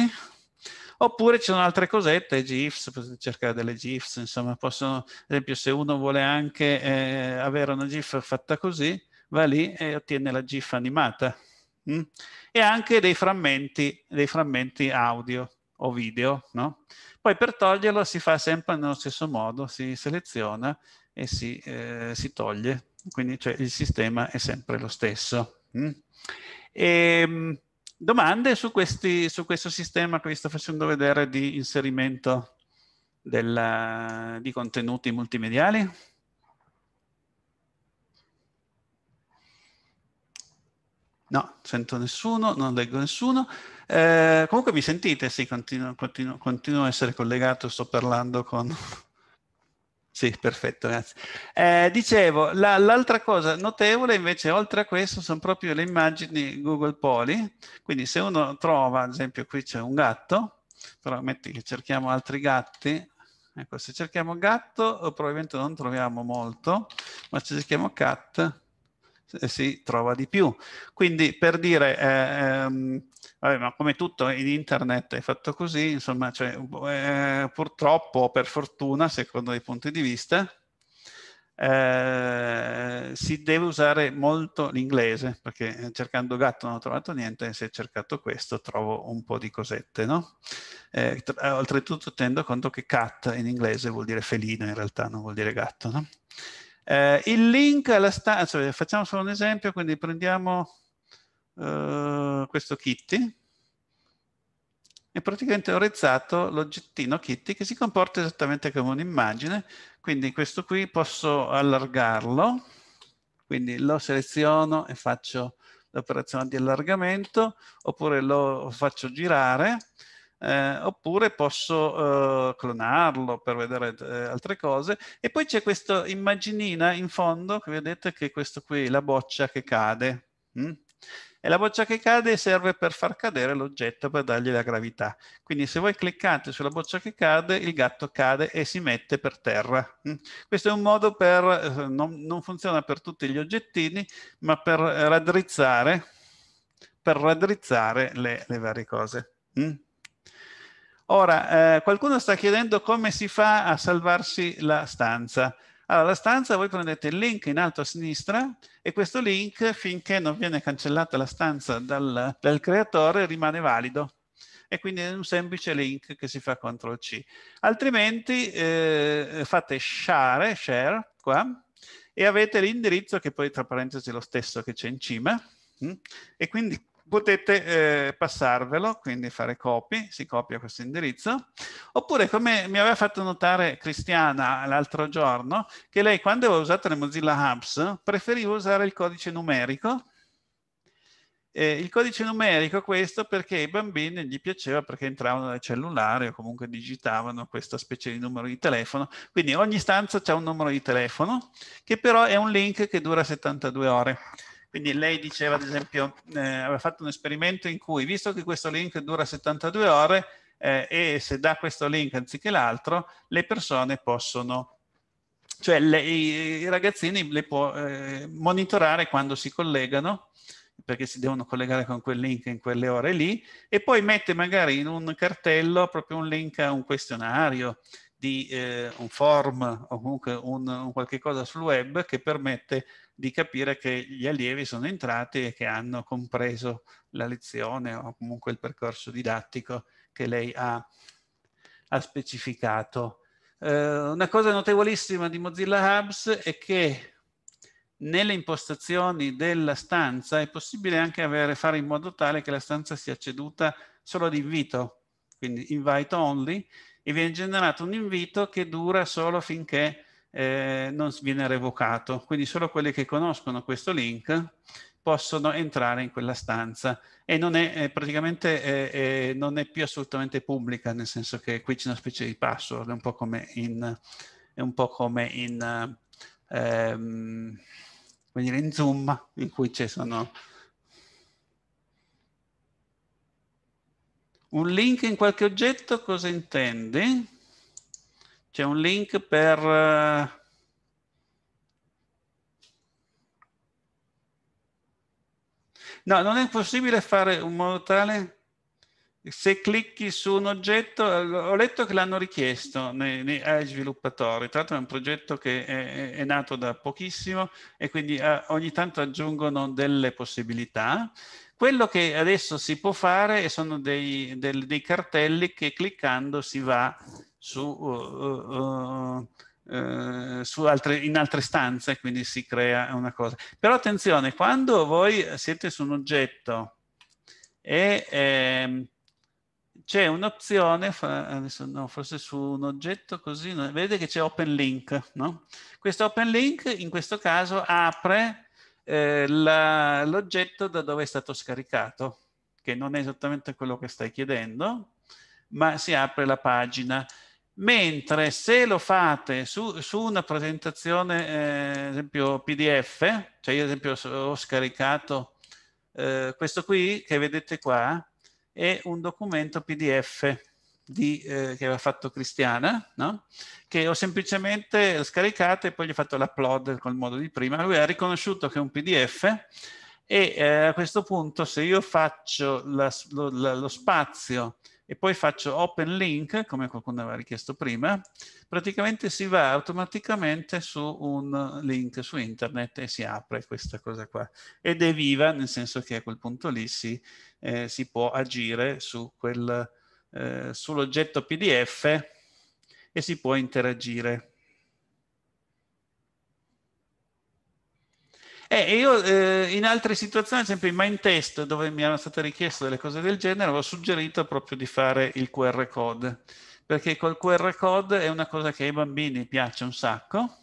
Oppure ci sono altre cosette, GIFs, potete cercare delle GIFs, insomma, possono, ad esempio se uno vuole anche eh, avere una GIF fatta così, va lì e ottiene la GIF animata. Mm? E anche dei frammenti, dei frammenti audio, o video, no? Poi per toglierlo si fa sempre nello stesso modo, si seleziona e si, eh, si toglie, quindi cioè, il sistema è sempre lo stesso. Mm? E, ehm, domande su, questi, su, questo sistema che vi sto facendo vedere di inserimento della, di contenuti multimediali? No, sento nessuno, non leggo nessuno. Eh, comunque mi sentite? Sì, continuo, continuo, continuo, a essere collegato, sto parlando con... sì, perfetto, grazie. Eh, dicevo, l'altra cosa notevole invece, oltre a questo, sono proprio le immagini Google Poly. Quindi se uno trova, ad esempio, qui c'è un gatto, però metti che cerchiamo altri gatti, ecco, se cerchiamo gatto probabilmente non troviamo molto, ma se cerchiamo cat si trova di più. Quindi per dire, eh, ehm, vabbè, ma come tutto in internet è fatto così, insomma, cioè, eh, purtroppo, per fortuna, secondo i punti di vista, eh, si deve usare molto l'inglese, perché eh, cercando gatto non ho trovato niente, se ho cercato questo trovo un po' di cosette, no? Eh, eh oltretutto tendo conto che cat in inglese vuol dire felino in realtà, non vuol dire gatto, no? Eh, il link alla stanza, facciamo solo un esempio, quindi prendiamo eh, questo Kitty e praticamente ho rezzato l'oggettino Kitty che si comporta esattamente come un'immagine, quindi questo qui posso allargarlo, quindi lo seleziono e faccio l'operazione di allargamento, oppure lo faccio girare, eh, oppure posso eh, clonarlo per vedere eh, altre cose. E poi c'è questa immaginina in fondo che vedete che è questo qui, la boccia che cade. Mm? E la boccia che cade serve per far cadere l'oggetto, per dargli la gravità. Quindi se voi cliccate sulla boccia che cade, il gatto cade e si mette per terra. Mm? Questo è un modo per, eh, non, non funziona per tutti gli oggettini, ma per raddrizzare, per raddrizzare le, le varie cose. Mm? Ora, eh, qualcuno sta chiedendo come si fa a salvarsi la stanza. Allora, la stanza voi prendete il link in alto a sinistra e questo link, finché non viene cancellata la stanza dal, dal creatore, rimane valido. E quindi è un semplice link che si fa CTRL C. Altrimenti eh, fate share, share qua, e avete l'indirizzo che poi tra parentesi è lo stesso che c'è in cima. Hm? E quindi potete eh, passarvelo, quindi fare copy, si copia questo indirizzo, oppure come mi aveva fatto notare Cristiana l'altro giorno, che lei quando aveva usato le Mozilla Hubs preferiva usare il codice numerico, eh, il codice numerico questo perché ai bambini gli piaceva perché entravano nel cellulare o comunque digitavano questa specie di numero di telefono, quindi ogni stanza c'è un numero di telefono che però è un link che dura 72 ore. Quindi lei diceva, ad esempio, eh, aveva fatto un esperimento in cui, visto che questo link dura 72 ore eh, e se dà questo link anziché l'altro, le persone possono cioè le, i, i, ragazzini le può eh, monitorare quando si collegano perché si devono collegare con quel link in quelle ore lì e poi mette magari in un cartello proprio un link a un questionario di eh, un form o comunque un, un qualche cosa sul web che permette di capire che gli allievi sono entrati e che hanno compreso la lezione o comunque il percorso didattico che lei ha, ha specificato. Eh, una cosa notevolissima di Mozilla Hubs è che nelle impostazioni della stanza è possibile anche avere, fare in modo tale che la stanza sia ceduta solo ad invito, quindi invite only, e viene generato un invito che dura solo finché eh, non viene revocato. Quindi solo quelli che conoscono questo link possono entrare in quella stanza e non è, è praticamente è, è, non è più assolutamente pubblica, nel senso che qui c'è una specie di password, è un po' come in, un po come in, ehm, in Zoom, in cui ci sono Un link in qualche oggetto cosa intendi? C'è un link per... Eh, no, non è possibile fare in modo tale se clicchi su un oggetto, eh, ho letto che l'hanno richiesto nei, nei, ai sviluppatori, tra l'altro è un progetto che è, è nato da pochissimo e quindi eh, ogni tanto aggiungono delle possibilità. Quello che adesso si può fare sono dei, dei, dei cartelli che cliccando si va su, uh, uh, uh, su altre, in altre stanze, quindi si crea una cosa. Però attenzione, quando voi siete su un oggetto e ehm, c'è un'opzione, adesso no, forse su un oggetto così, vedete che c'è Open Link, no? Questo Open Link in questo caso apre eh, l'oggetto da dove è stato scaricato, che non è esattamente quello che stai chiedendo, ma si apre la pagina. Mentre se lo fate su, su una presentazione, eh, ad esempio PDF, cioè io ad esempio ho scaricato eh, questo qui che vedete qua, è un documento PDF di, eh, che aveva fatto Cristiana, no? che ho semplicemente scaricato e poi gli ho fatto l'upload col modo di prima. Lui ha riconosciuto che è un PDF e eh, a questo punto se io faccio la, lo, la, lo spazio e poi faccio open link, come qualcuno aveva richiesto prima, praticamente si va automaticamente su un link su internet e si apre questa cosa qua. Ed è viva, nel senso che a quel punto lì si, eh, si può agire su quel eh, sull'oggetto PDF e si può interagire. Eh, io eh, in altre situazioni, ad esempio in Mindtest, dove mi erano state richieste delle cose del genere, avevo suggerito proprio di fare il QR code, perché col QR code è una cosa che ai bambini piace un sacco,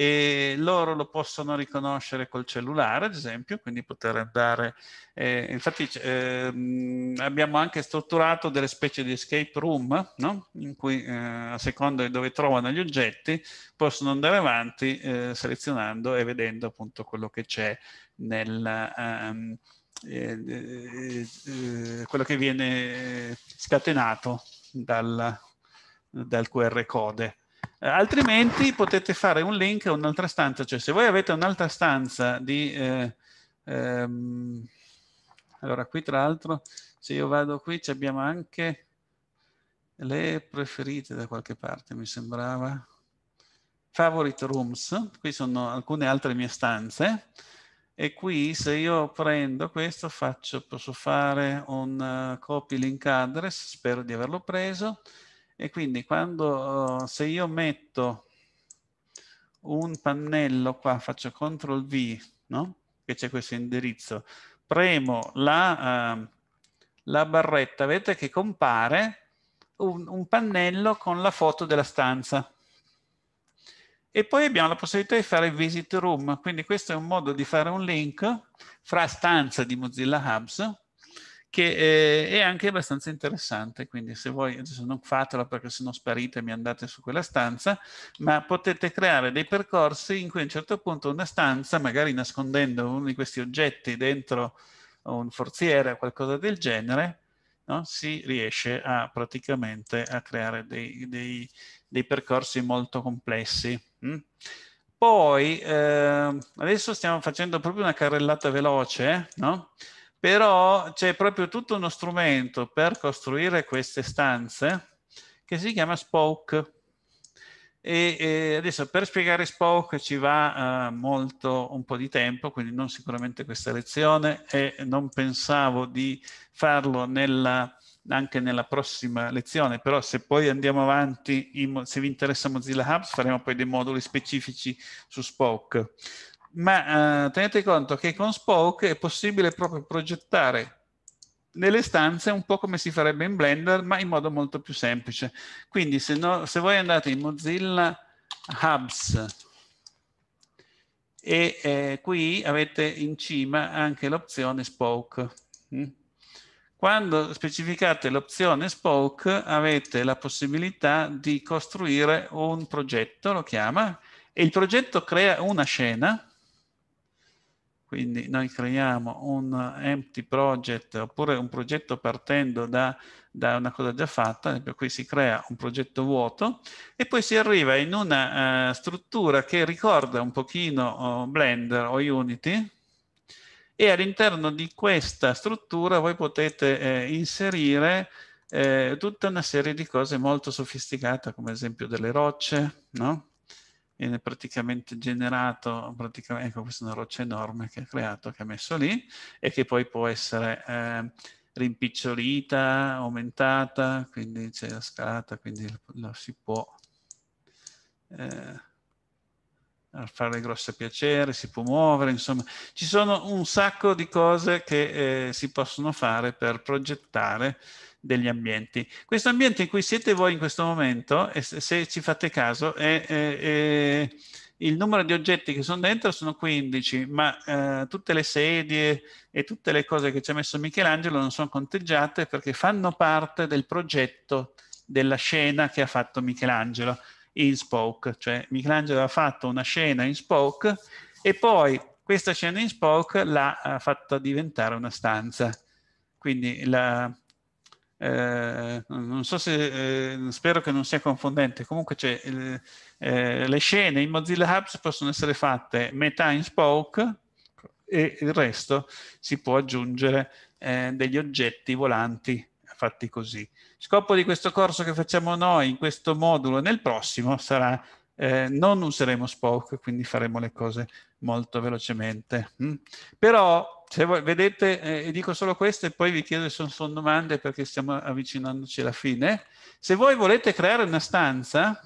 e loro lo possono riconoscere col cellulare, ad esempio, quindi poter andare... Eh, infatti eh, abbiamo anche strutturato delle specie di escape room, no? in cui eh, a seconda di dove trovano gli oggetti possono andare avanti eh, selezionando e vedendo appunto quello che c'è nel... Um, quello che viene scatenato dal, dal QR code. Eh, altrimenti potete fare un link a un'altra stanza, cioè se voi avete un'altra stanza di... Eh, ehm, allora qui tra l'altro se io vado qui ci abbiamo anche le preferite da qualche parte mi sembrava favorite rooms qui sono alcune altre mie stanze e qui se io prendo questo faccio, posso fare un eh, copy link address spero di averlo preso e quindi quando oh, se io metto un pannello qua, faccio CTRL V, no? che c'è questo indirizzo, premo la, uh, la, barretta, vedete che compare un, un pannello con la foto della stanza. E poi abbiamo la possibilità di fare visit room, quindi questo è un modo di fare un link fra stanza di Mozilla Hubs che eh, è anche abbastanza interessante, quindi se voi adesso non fatelo perché se no sparite mi andate su quella stanza, ma potete creare dei percorsi in cui a un certo punto una stanza, magari nascondendo uno di questi oggetti dentro un forziere o qualcosa del genere, no, si riesce a praticamente a creare dei, dei, dei percorsi molto complessi. Mm? Poi, eh, adesso stiamo facendo proprio una carrellata veloce, no? però c'è proprio tutto uno strumento per costruire queste stanze che si chiama Spoke. E, e adesso per spiegare Spoke ci va eh, molto un po' di tempo, quindi non sicuramente questa lezione e non pensavo di farlo nella, anche nella prossima lezione, però se poi andiamo avanti, in, se vi interessa Mozilla Hubs faremo poi dei moduli specifici su Spoke ma eh, tenete conto che con Spoke è possibile proprio progettare nelle stanze un po' come si farebbe in Blender, ma in modo molto più semplice. Quindi se, no, se voi andate in Mozilla Hubs e eh, qui avete in cima anche l'opzione Spoke. Mm? Quando specificate l'opzione Spoke avete la possibilità di costruire un progetto, lo chiama, e il progetto crea una scena quindi noi creiamo un empty project oppure un progetto partendo da, da una cosa già fatta, per cui si crea un progetto vuoto e poi si arriva in una uh, struttura che ricorda un pochino uh, Blender o Unity e all'interno di questa struttura voi potete eh, inserire eh, tutta una serie di cose molto sofisticate come ad esempio delle rocce, no? viene praticamente generato, praticamente, ecco questa è una roccia enorme che ha creato, che ha messo lì e che poi può essere eh, rimpicciolita, aumentata, quindi c'è la scalata, quindi la si può eh, fare grosso piacere, si può muovere, insomma ci sono un sacco di cose che eh, si possono fare per progettare degli ambienti. Questo ambiente in cui siete voi in questo momento, se ci fate caso, è, è, è il numero di oggetti che sono dentro sono 15, ma eh, tutte le sedie e tutte le cose che ci ha messo Michelangelo non sono conteggiate perché fanno parte del progetto della scena che ha fatto Michelangelo in Spoke, cioè Michelangelo ha fatto una scena in Spoke e poi questa scena in Spoke l'ha fatta diventare una stanza. Quindi la, eh, non so se, eh, spero che non sia confondente, comunque il, eh, le scene in Mozilla Hubs possono essere fatte metà in Spoke e il resto si può aggiungere eh, degli oggetti volanti fatti così. Scopo di questo corso che facciamo noi in questo modulo e nel prossimo sarà eh, non useremo Spoke, quindi faremo le cose molto velocemente. Mm. Però se voi vedete, eh, dico solo questo e poi vi chiedo se sono domande perché stiamo avvicinandoci alla fine. Se voi volete creare una stanza,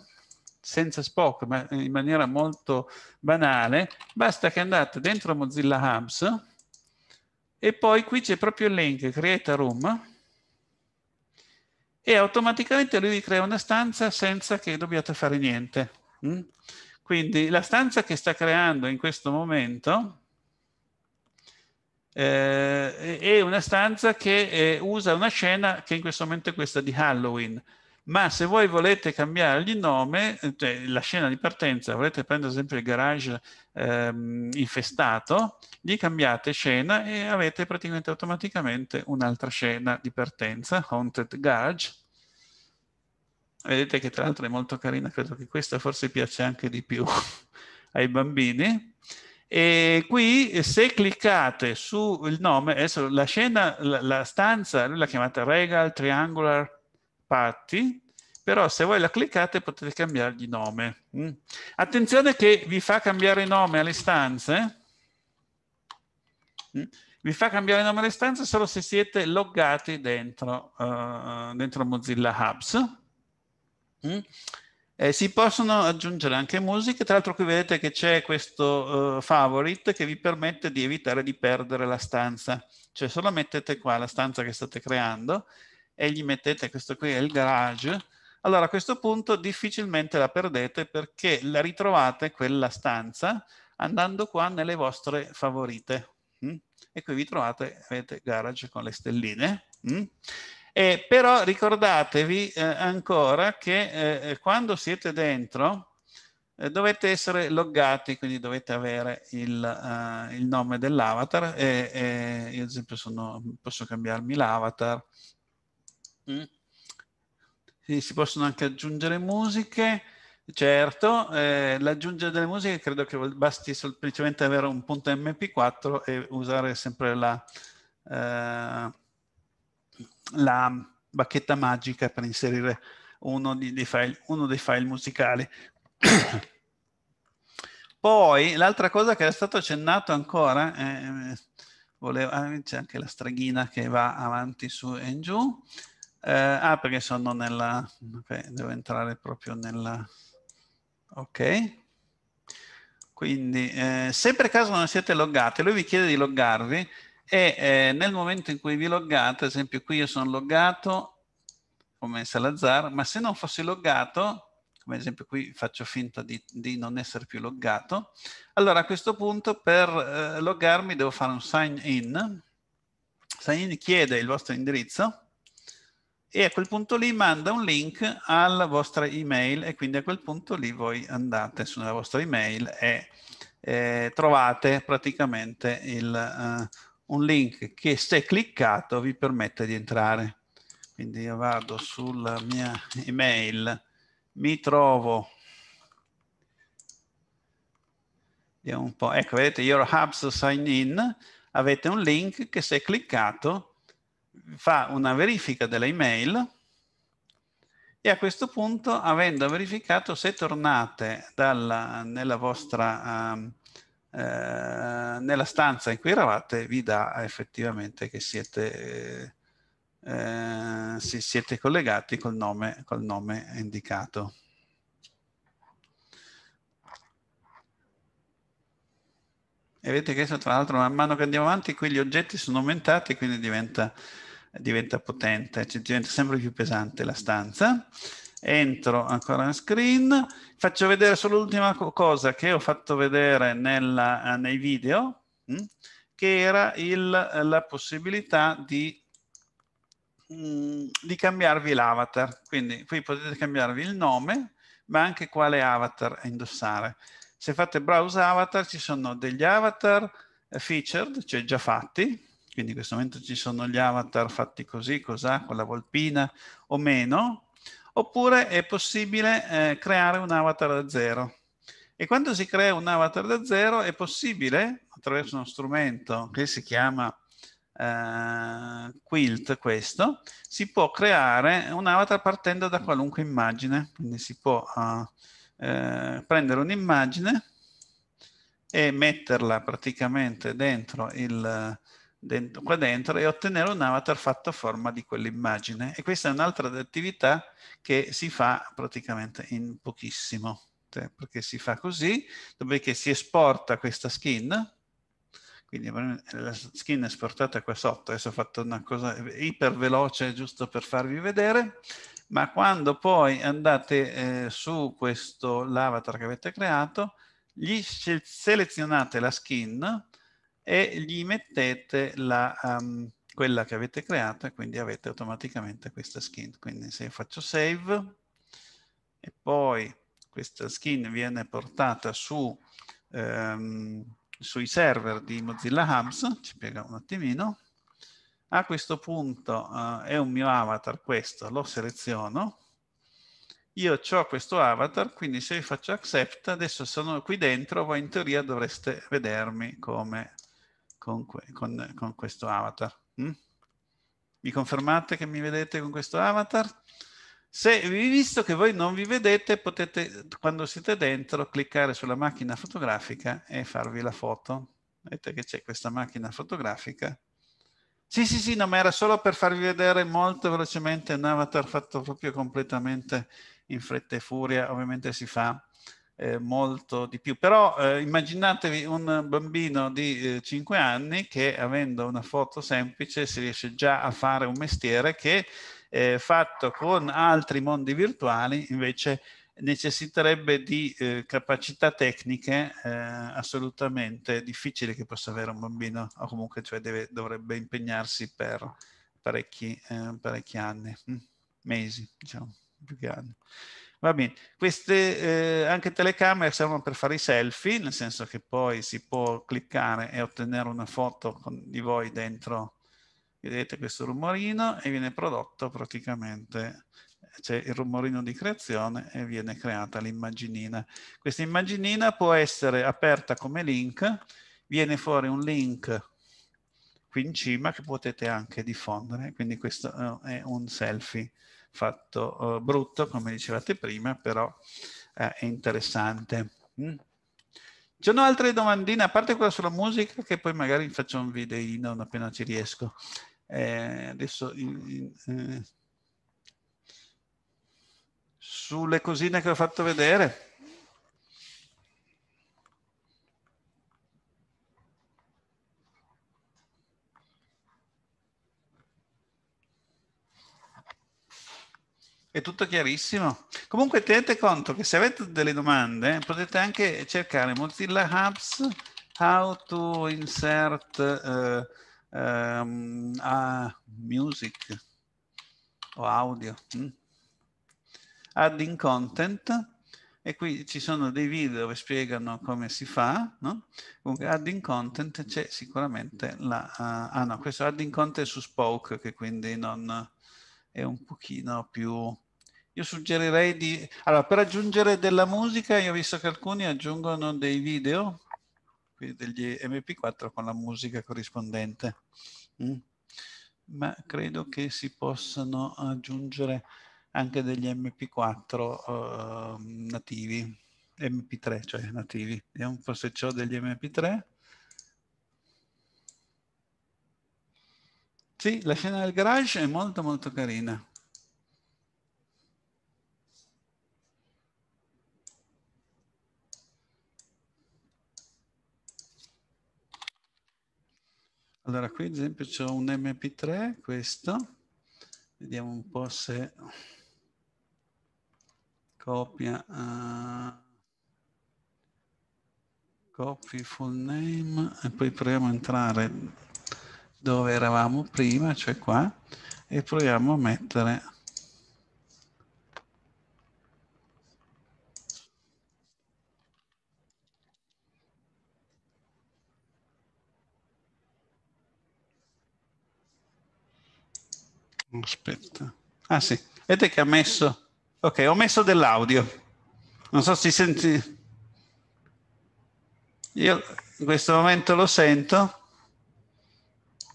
senza Spock, ma in maniera molto banale, basta che andate dentro Mozilla Hubs e poi qui c'è proprio il link Create a Room e automaticamente lui vi crea una stanza senza che dobbiate fare niente. Mm? Quindi la stanza che sta creando in questo momento eh, è una stanza che eh, usa una scena che in questo momento è questa di Halloween. Ma se voi volete cambiare il nome, eh, cioè la scena di partenza, volete prendere ad esempio il garage ehm, infestato, gli cambiate scena e avete praticamente automaticamente un'altra scena di partenza, Haunted Garage. Vedete che tra l'altro è molto carina, credo che questa forse piace anche di più ai bambini. E qui eh, se cliccate sul nome, adesso la scena, la, la stanza, lui l'ha chiamata Regal Triangular Party, però se voi la cliccate potete cambiargli nome. Mm. Attenzione che vi fa cambiare nome alle stanze, mm. vi fa cambiare nome alle stanze solo se siete loggati dentro, uh, dentro Mozilla Hubs. Mm. Eh, si possono aggiungere anche musiche, tra l'altro qui vedete che c'è questo uh, favorite che vi permette di evitare di perdere la stanza, cioè solo mettete qua la stanza che state creando e gli mettete, questo qui è il garage, allora a questo punto difficilmente la perdete perché la ritrovate quella stanza andando qua nelle vostre favorite. Mm? E qui vi trovate, avete garage con le stelline. Mm? Eh, però ricordatevi eh, ancora che eh, eh quando siete dentro eh, dovete essere loggati, quindi dovete avere il, uh, il nome dell'avatar. E, e, io ad esempio sono, posso cambiarmi l'avatar. Mm. Si possono anche aggiungere musiche. Certo, eh, l'aggiungere delle musiche credo che basti semplicemente avere un punto MP4 e usare sempre la, eh, la bacchetta magica per inserire uno, dei, file, uno dei file musicali. Poi l'altra cosa che era stato accennato ancora, eh, ah, c'è anche la streghina che va avanti su e in giù. Eh, ah, perché sono nella... Okay, devo entrare proprio nella... Ok. Quindi, eh, per caso non siete loggati, lui vi chiede di loggarvi e eh, nel momento in cui vi loggate, ad esempio qui io sono loggato come Salazar, ma se non fossi loggato, come ad esempio qui faccio finta di, di non essere più loggato, allora a questo punto per eh, loggarmi devo fare un sign in, sign in chiede il vostro indirizzo e a quel punto lì manda un link alla vostra email e quindi a quel punto lì voi andate sulla vostra email e eh, trovate praticamente il... Eh, un link che se cliccato vi permette di entrare. Quindi io vado sulla mia email, mi trovo, vediamo un po', ecco vedete Your Hubs Sign In, avete un link che se cliccato fa una verifica dell'email e a questo punto avendo verificato se tornate dalla, nella vostra... Um, eh, nella stanza in cui eravate vi dà effettivamente che siete, eh, si siete collegati col nome, col nome indicato. E vedete che tra l'altro man mano che andiamo avanti qui gli oggetti sono aumentati quindi diventa, diventa potente, cioè diventa sempre più pesante la stanza entro ancora in screen, faccio vedere solo l'ultima cosa che ho fatto vedere nella, eh, nei video, mh, mm, che era il, eh, la possibilità di, mh, mm, di cambiarvi l'avatar. Quindi qui potete cambiarvi il nome, ma anche quale avatar indossare. Se fate browse avatar ci sono degli avatar eh, featured, cioè già fatti, quindi in questo momento ci sono gli avatar fatti così, cos'ha, con la volpina o meno, oppure è possibile eh, creare un avatar da zero. E quando si crea un avatar da zero è possibile, attraverso uno strumento che si chiama eh, Quilt, questo, si può creare un avatar partendo da qualunque immagine. Quindi si può eh, eh prendere un'immagine e metterla praticamente dentro il dentro, qua dentro e ottenere un avatar fatto a forma di quell'immagine. E questa è un'altra attività che si fa praticamente in pochissimo, cioè, perché si fa così, dopodiché si esporta questa skin, quindi la skin è esportata qua sotto, adesso ho fatto una cosa iperveloce giusto per farvi vedere, ma quando poi andate eh, su questo l'avatar che avete creato, gli selezionate la skin e gli mettete la, um, quella che avete creato e quindi avete automaticamente questa skin. Quindi se io faccio save e poi questa skin viene portata su, um, sui server di Mozilla Hubs, ci spiega un attimino, a questo punto uh, è un mio avatar questo, lo seleziono, io ho questo avatar, quindi se io faccio accept, adesso sono qui dentro, voi in teoria dovreste vedermi come con, con, con questo avatar. Mm? Mi confermate che mi vedete con questo avatar? Se, visto che voi non vi vedete, potete, quando siete dentro, cliccare sulla macchina fotografica e farvi la foto. Vedete che c'è questa macchina fotografica. Sì, sì, sì, no, ma era solo per farvi vedere molto velocemente un avatar fatto proprio completamente in fretta e furia. Ovviamente si fa eh, molto di più. Però eh, immaginatevi un bambino di eh, 5 anni che avendo una foto semplice si riesce già a fare un mestiere che eh, fatto con altri mondi virtuali invece necessiterebbe di eh, capacità tecniche eh, assolutamente difficili che possa avere un bambino o comunque cioè deve, dovrebbe impegnarsi per parecchi, parecchi anni, mm, mesi diciamo, più che anni. Va bene, queste eh, anche telecamere servono per fare i selfie, nel senso che poi si può cliccare e ottenere una foto di voi dentro, vedete questo rumorino e viene prodotto praticamente, c'è il rumorino di creazione e viene creata l'immaginina. Questa immaginina può essere aperta come link, viene fuori un link qui in cima che potete anche diffondere, quindi questo eh, è un selfie fatto eh, brutto, come dicevate prima, però eh, è interessante. Mm. Ci sono altre domandine, a parte quella sulla musica, che poi magari faccio un videino appena ci riesco. Eh, adesso... In, in, eh, sulle cosine che ho fatto vedere. È tutto chiarissimo. Comunque tenete conto che se avete delle domande potete anche cercare Mozilla Hubs how to insert uh, um, uh, music o audio mm? adding content e qui ci sono dei video dove spiegano come si fa no? comunque adding content c'è sicuramente la uh, ah no questo adding content è su spoke che quindi non è un pochino più io suggerirei di... Allora, per aggiungere della musica, io ho visto che alcuni aggiungono dei video, degli MP4 con la musica corrispondente. Mm. Ma credo che si possano aggiungere anche degli MP4 uh, ehm, nativi, MP3 cioè nativi. Vediamo un po' se ho degli MP3. Sì, la scena del garage è molto molto carina. Allora, qui ad esempio c'è un MP3, questo. Vediamo un po' se copia... Uh, copy full name e poi proviamo a entrare dove eravamo prima, cioè qua, e proviamo a mettere Aspetta. Ah sì, vedete che ha messo... Ok, ho messo dell'audio. Non so se senti... Io in questo momento lo sento.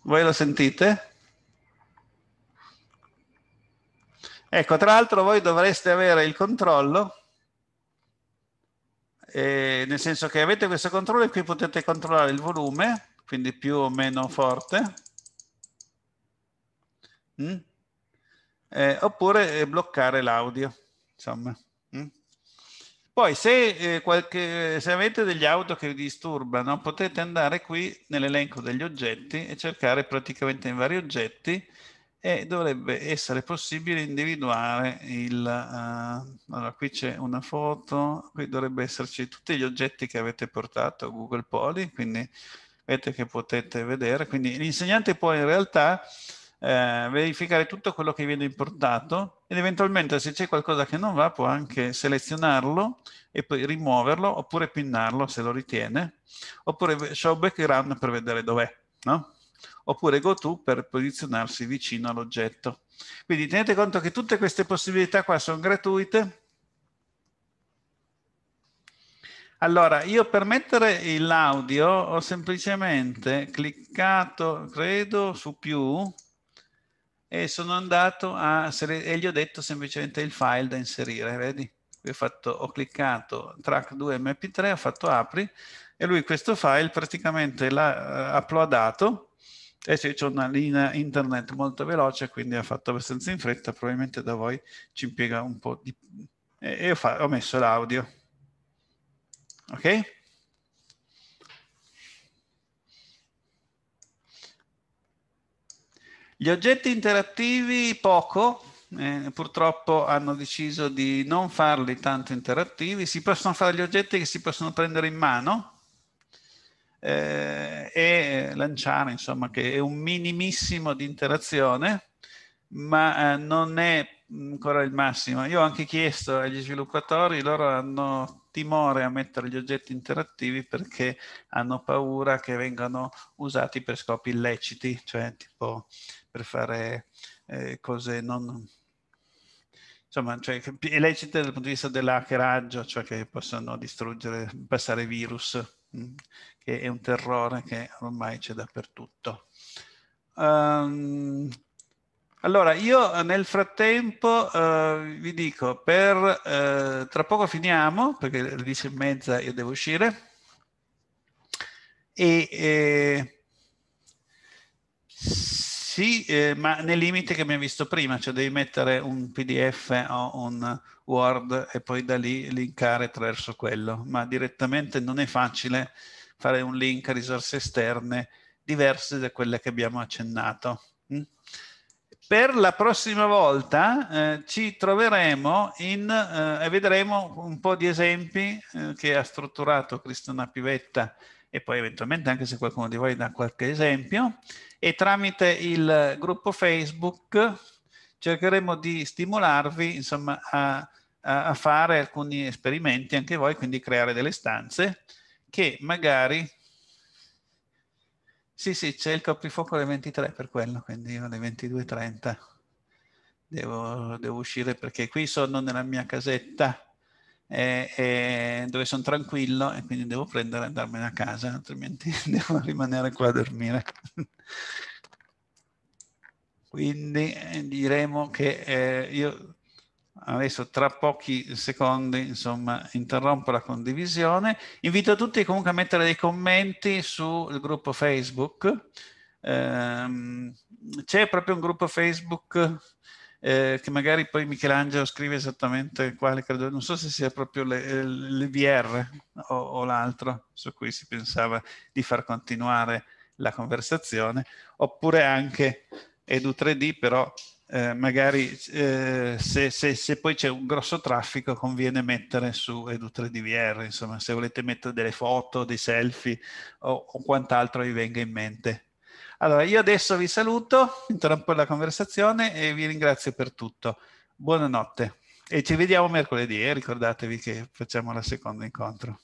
Voi lo sentite? Ecco, tra l'altro voi dovreste avere il controllo, eh, nel senso che avete questo controllo e qui potete controllare il volume, quindi più o meno forte. Mm? Eh, oppure eh, bloccare l'audio, insomma. Mm? Poi se, eh, qualche, se, avete degli audio che vi disturbano, potete andare qui nell'elenco degli oggetti e cercare praticamente in vari oggetti e dovrebbe essere possibile individuare il... Uh, allora, qui c'è una foto, qui dovrebbe esserci tutti gli oggetti che avete portato a Google Poly, quindi vedete che potete vedere. Quindi l'insegnante poi in realtà eh, verificare tutto quello che viene importato ed eventualmente se c'è qualcosa che non va può anche selezionarlo e poi rimuoverlo oppure pinnarlo se lo ritiene, oppure show background per vedere dov'è, no? oppure go to per posizionarsi vicino all'oggetto. Quindi tenete conto che tutte queste possibilità qua sono gratuite. Allora, io per mettere l'audio ho semplicemente cliccato, credo, su più, e sono andato a e gli ho detto semplicemente il file da inserire, vedi? Ho, fatto, ho cliccato track 2 mp3, ho fatto apri e lui questo file praticamente l'ha eh, uploadato e c'è una linea internet molto veloce quindi ha fatto abbastanza in fretta, probabilmente da voi ci impiega un po' di... e, e ho, ho messo l'audio. Ok? Gli oggetti interattivi poco, eh, purtroppo hanno deciso di non farli tanto interattivi, si possono fare gli oggetti che si possono prendere in mano eh, e lanciare, insomma, che è un minimissimo di interazione, ma eh, non è ancora il massimo. Io ho anche chiesto agli sviluppatori, loro hanno timore a mettere gli oggetti interattivi perché hanno paura che vengano usati per scopi illeciti, cioè tipo per fare eh, cose non... Insomma, cioè, illecite dal punto di vista dell'hackeraggio, cioè che possono distruggere, passare virus, mh, mm, che è un terrore che ormai c'è dappertutto. Um, allora, io eh, nel frattempo uh, vi dico, per, uh, tra poco finiamo, perché alle 10 e mezza io devo uscire, e eh, sì, eh, ma nei limiti che abbiamo visto prima, cioè devi mettere un PDF o un Word e poi da lì linkare attraverso quello, ma direttamente non è facile fare un link a risorse esterne diverse da quelle che abbiamo accennato. Mm? Per la prossima volta eh, ci troveremo in, eh, e vedremo un po' di esempi eh, che ha strutturato Cristona Pivetta e poi eventualmente anche se qualcuno di voi dà qualche esempio e tramite il gruppo Facebook cercheremo di stimolarvi insomma, a, a, fare alcuni esperimenti anche voi, quindi creare delle stanze che magari... Sì, sì, c'è il coprifuoco alle 23 per quello, quindi io alle 22.30 devo, devo uscire perché qui sono nella mia casetta eh, eh, dove sono tranquillo e quindi devo prendere e andarmene a casa, altrimenti devo rimanere qua a dormire. quindi eh, diremo che eh, io adesso tra pochi secondi insomma interrompo la condivisione invito tutti comunque a mettere dei commenti sul gruppo facebook ehm, c'è proprio un gruppo facebook eh, che magari poi Michelangelo scrive esattamente quale, credo, non so se sia proprio l'EVR eh, o, o l'altro su cui si pensava di far continuare la conversazione, oppure anche Edu3D, però eh, magari eh, se, se, se, poi c'è un grosso traffico conviene mettere su Edu3DVR, insomma, se volete mettere delle foto, dei selfie o, o quant'altro vi venga in mente allora, io adesso vi saluto, interrompo la conversazione e vi ringrazio per tutto. Buonanotte e ci vediamo mercoledì eh? ricordatevi che facciamo il secondo incontro.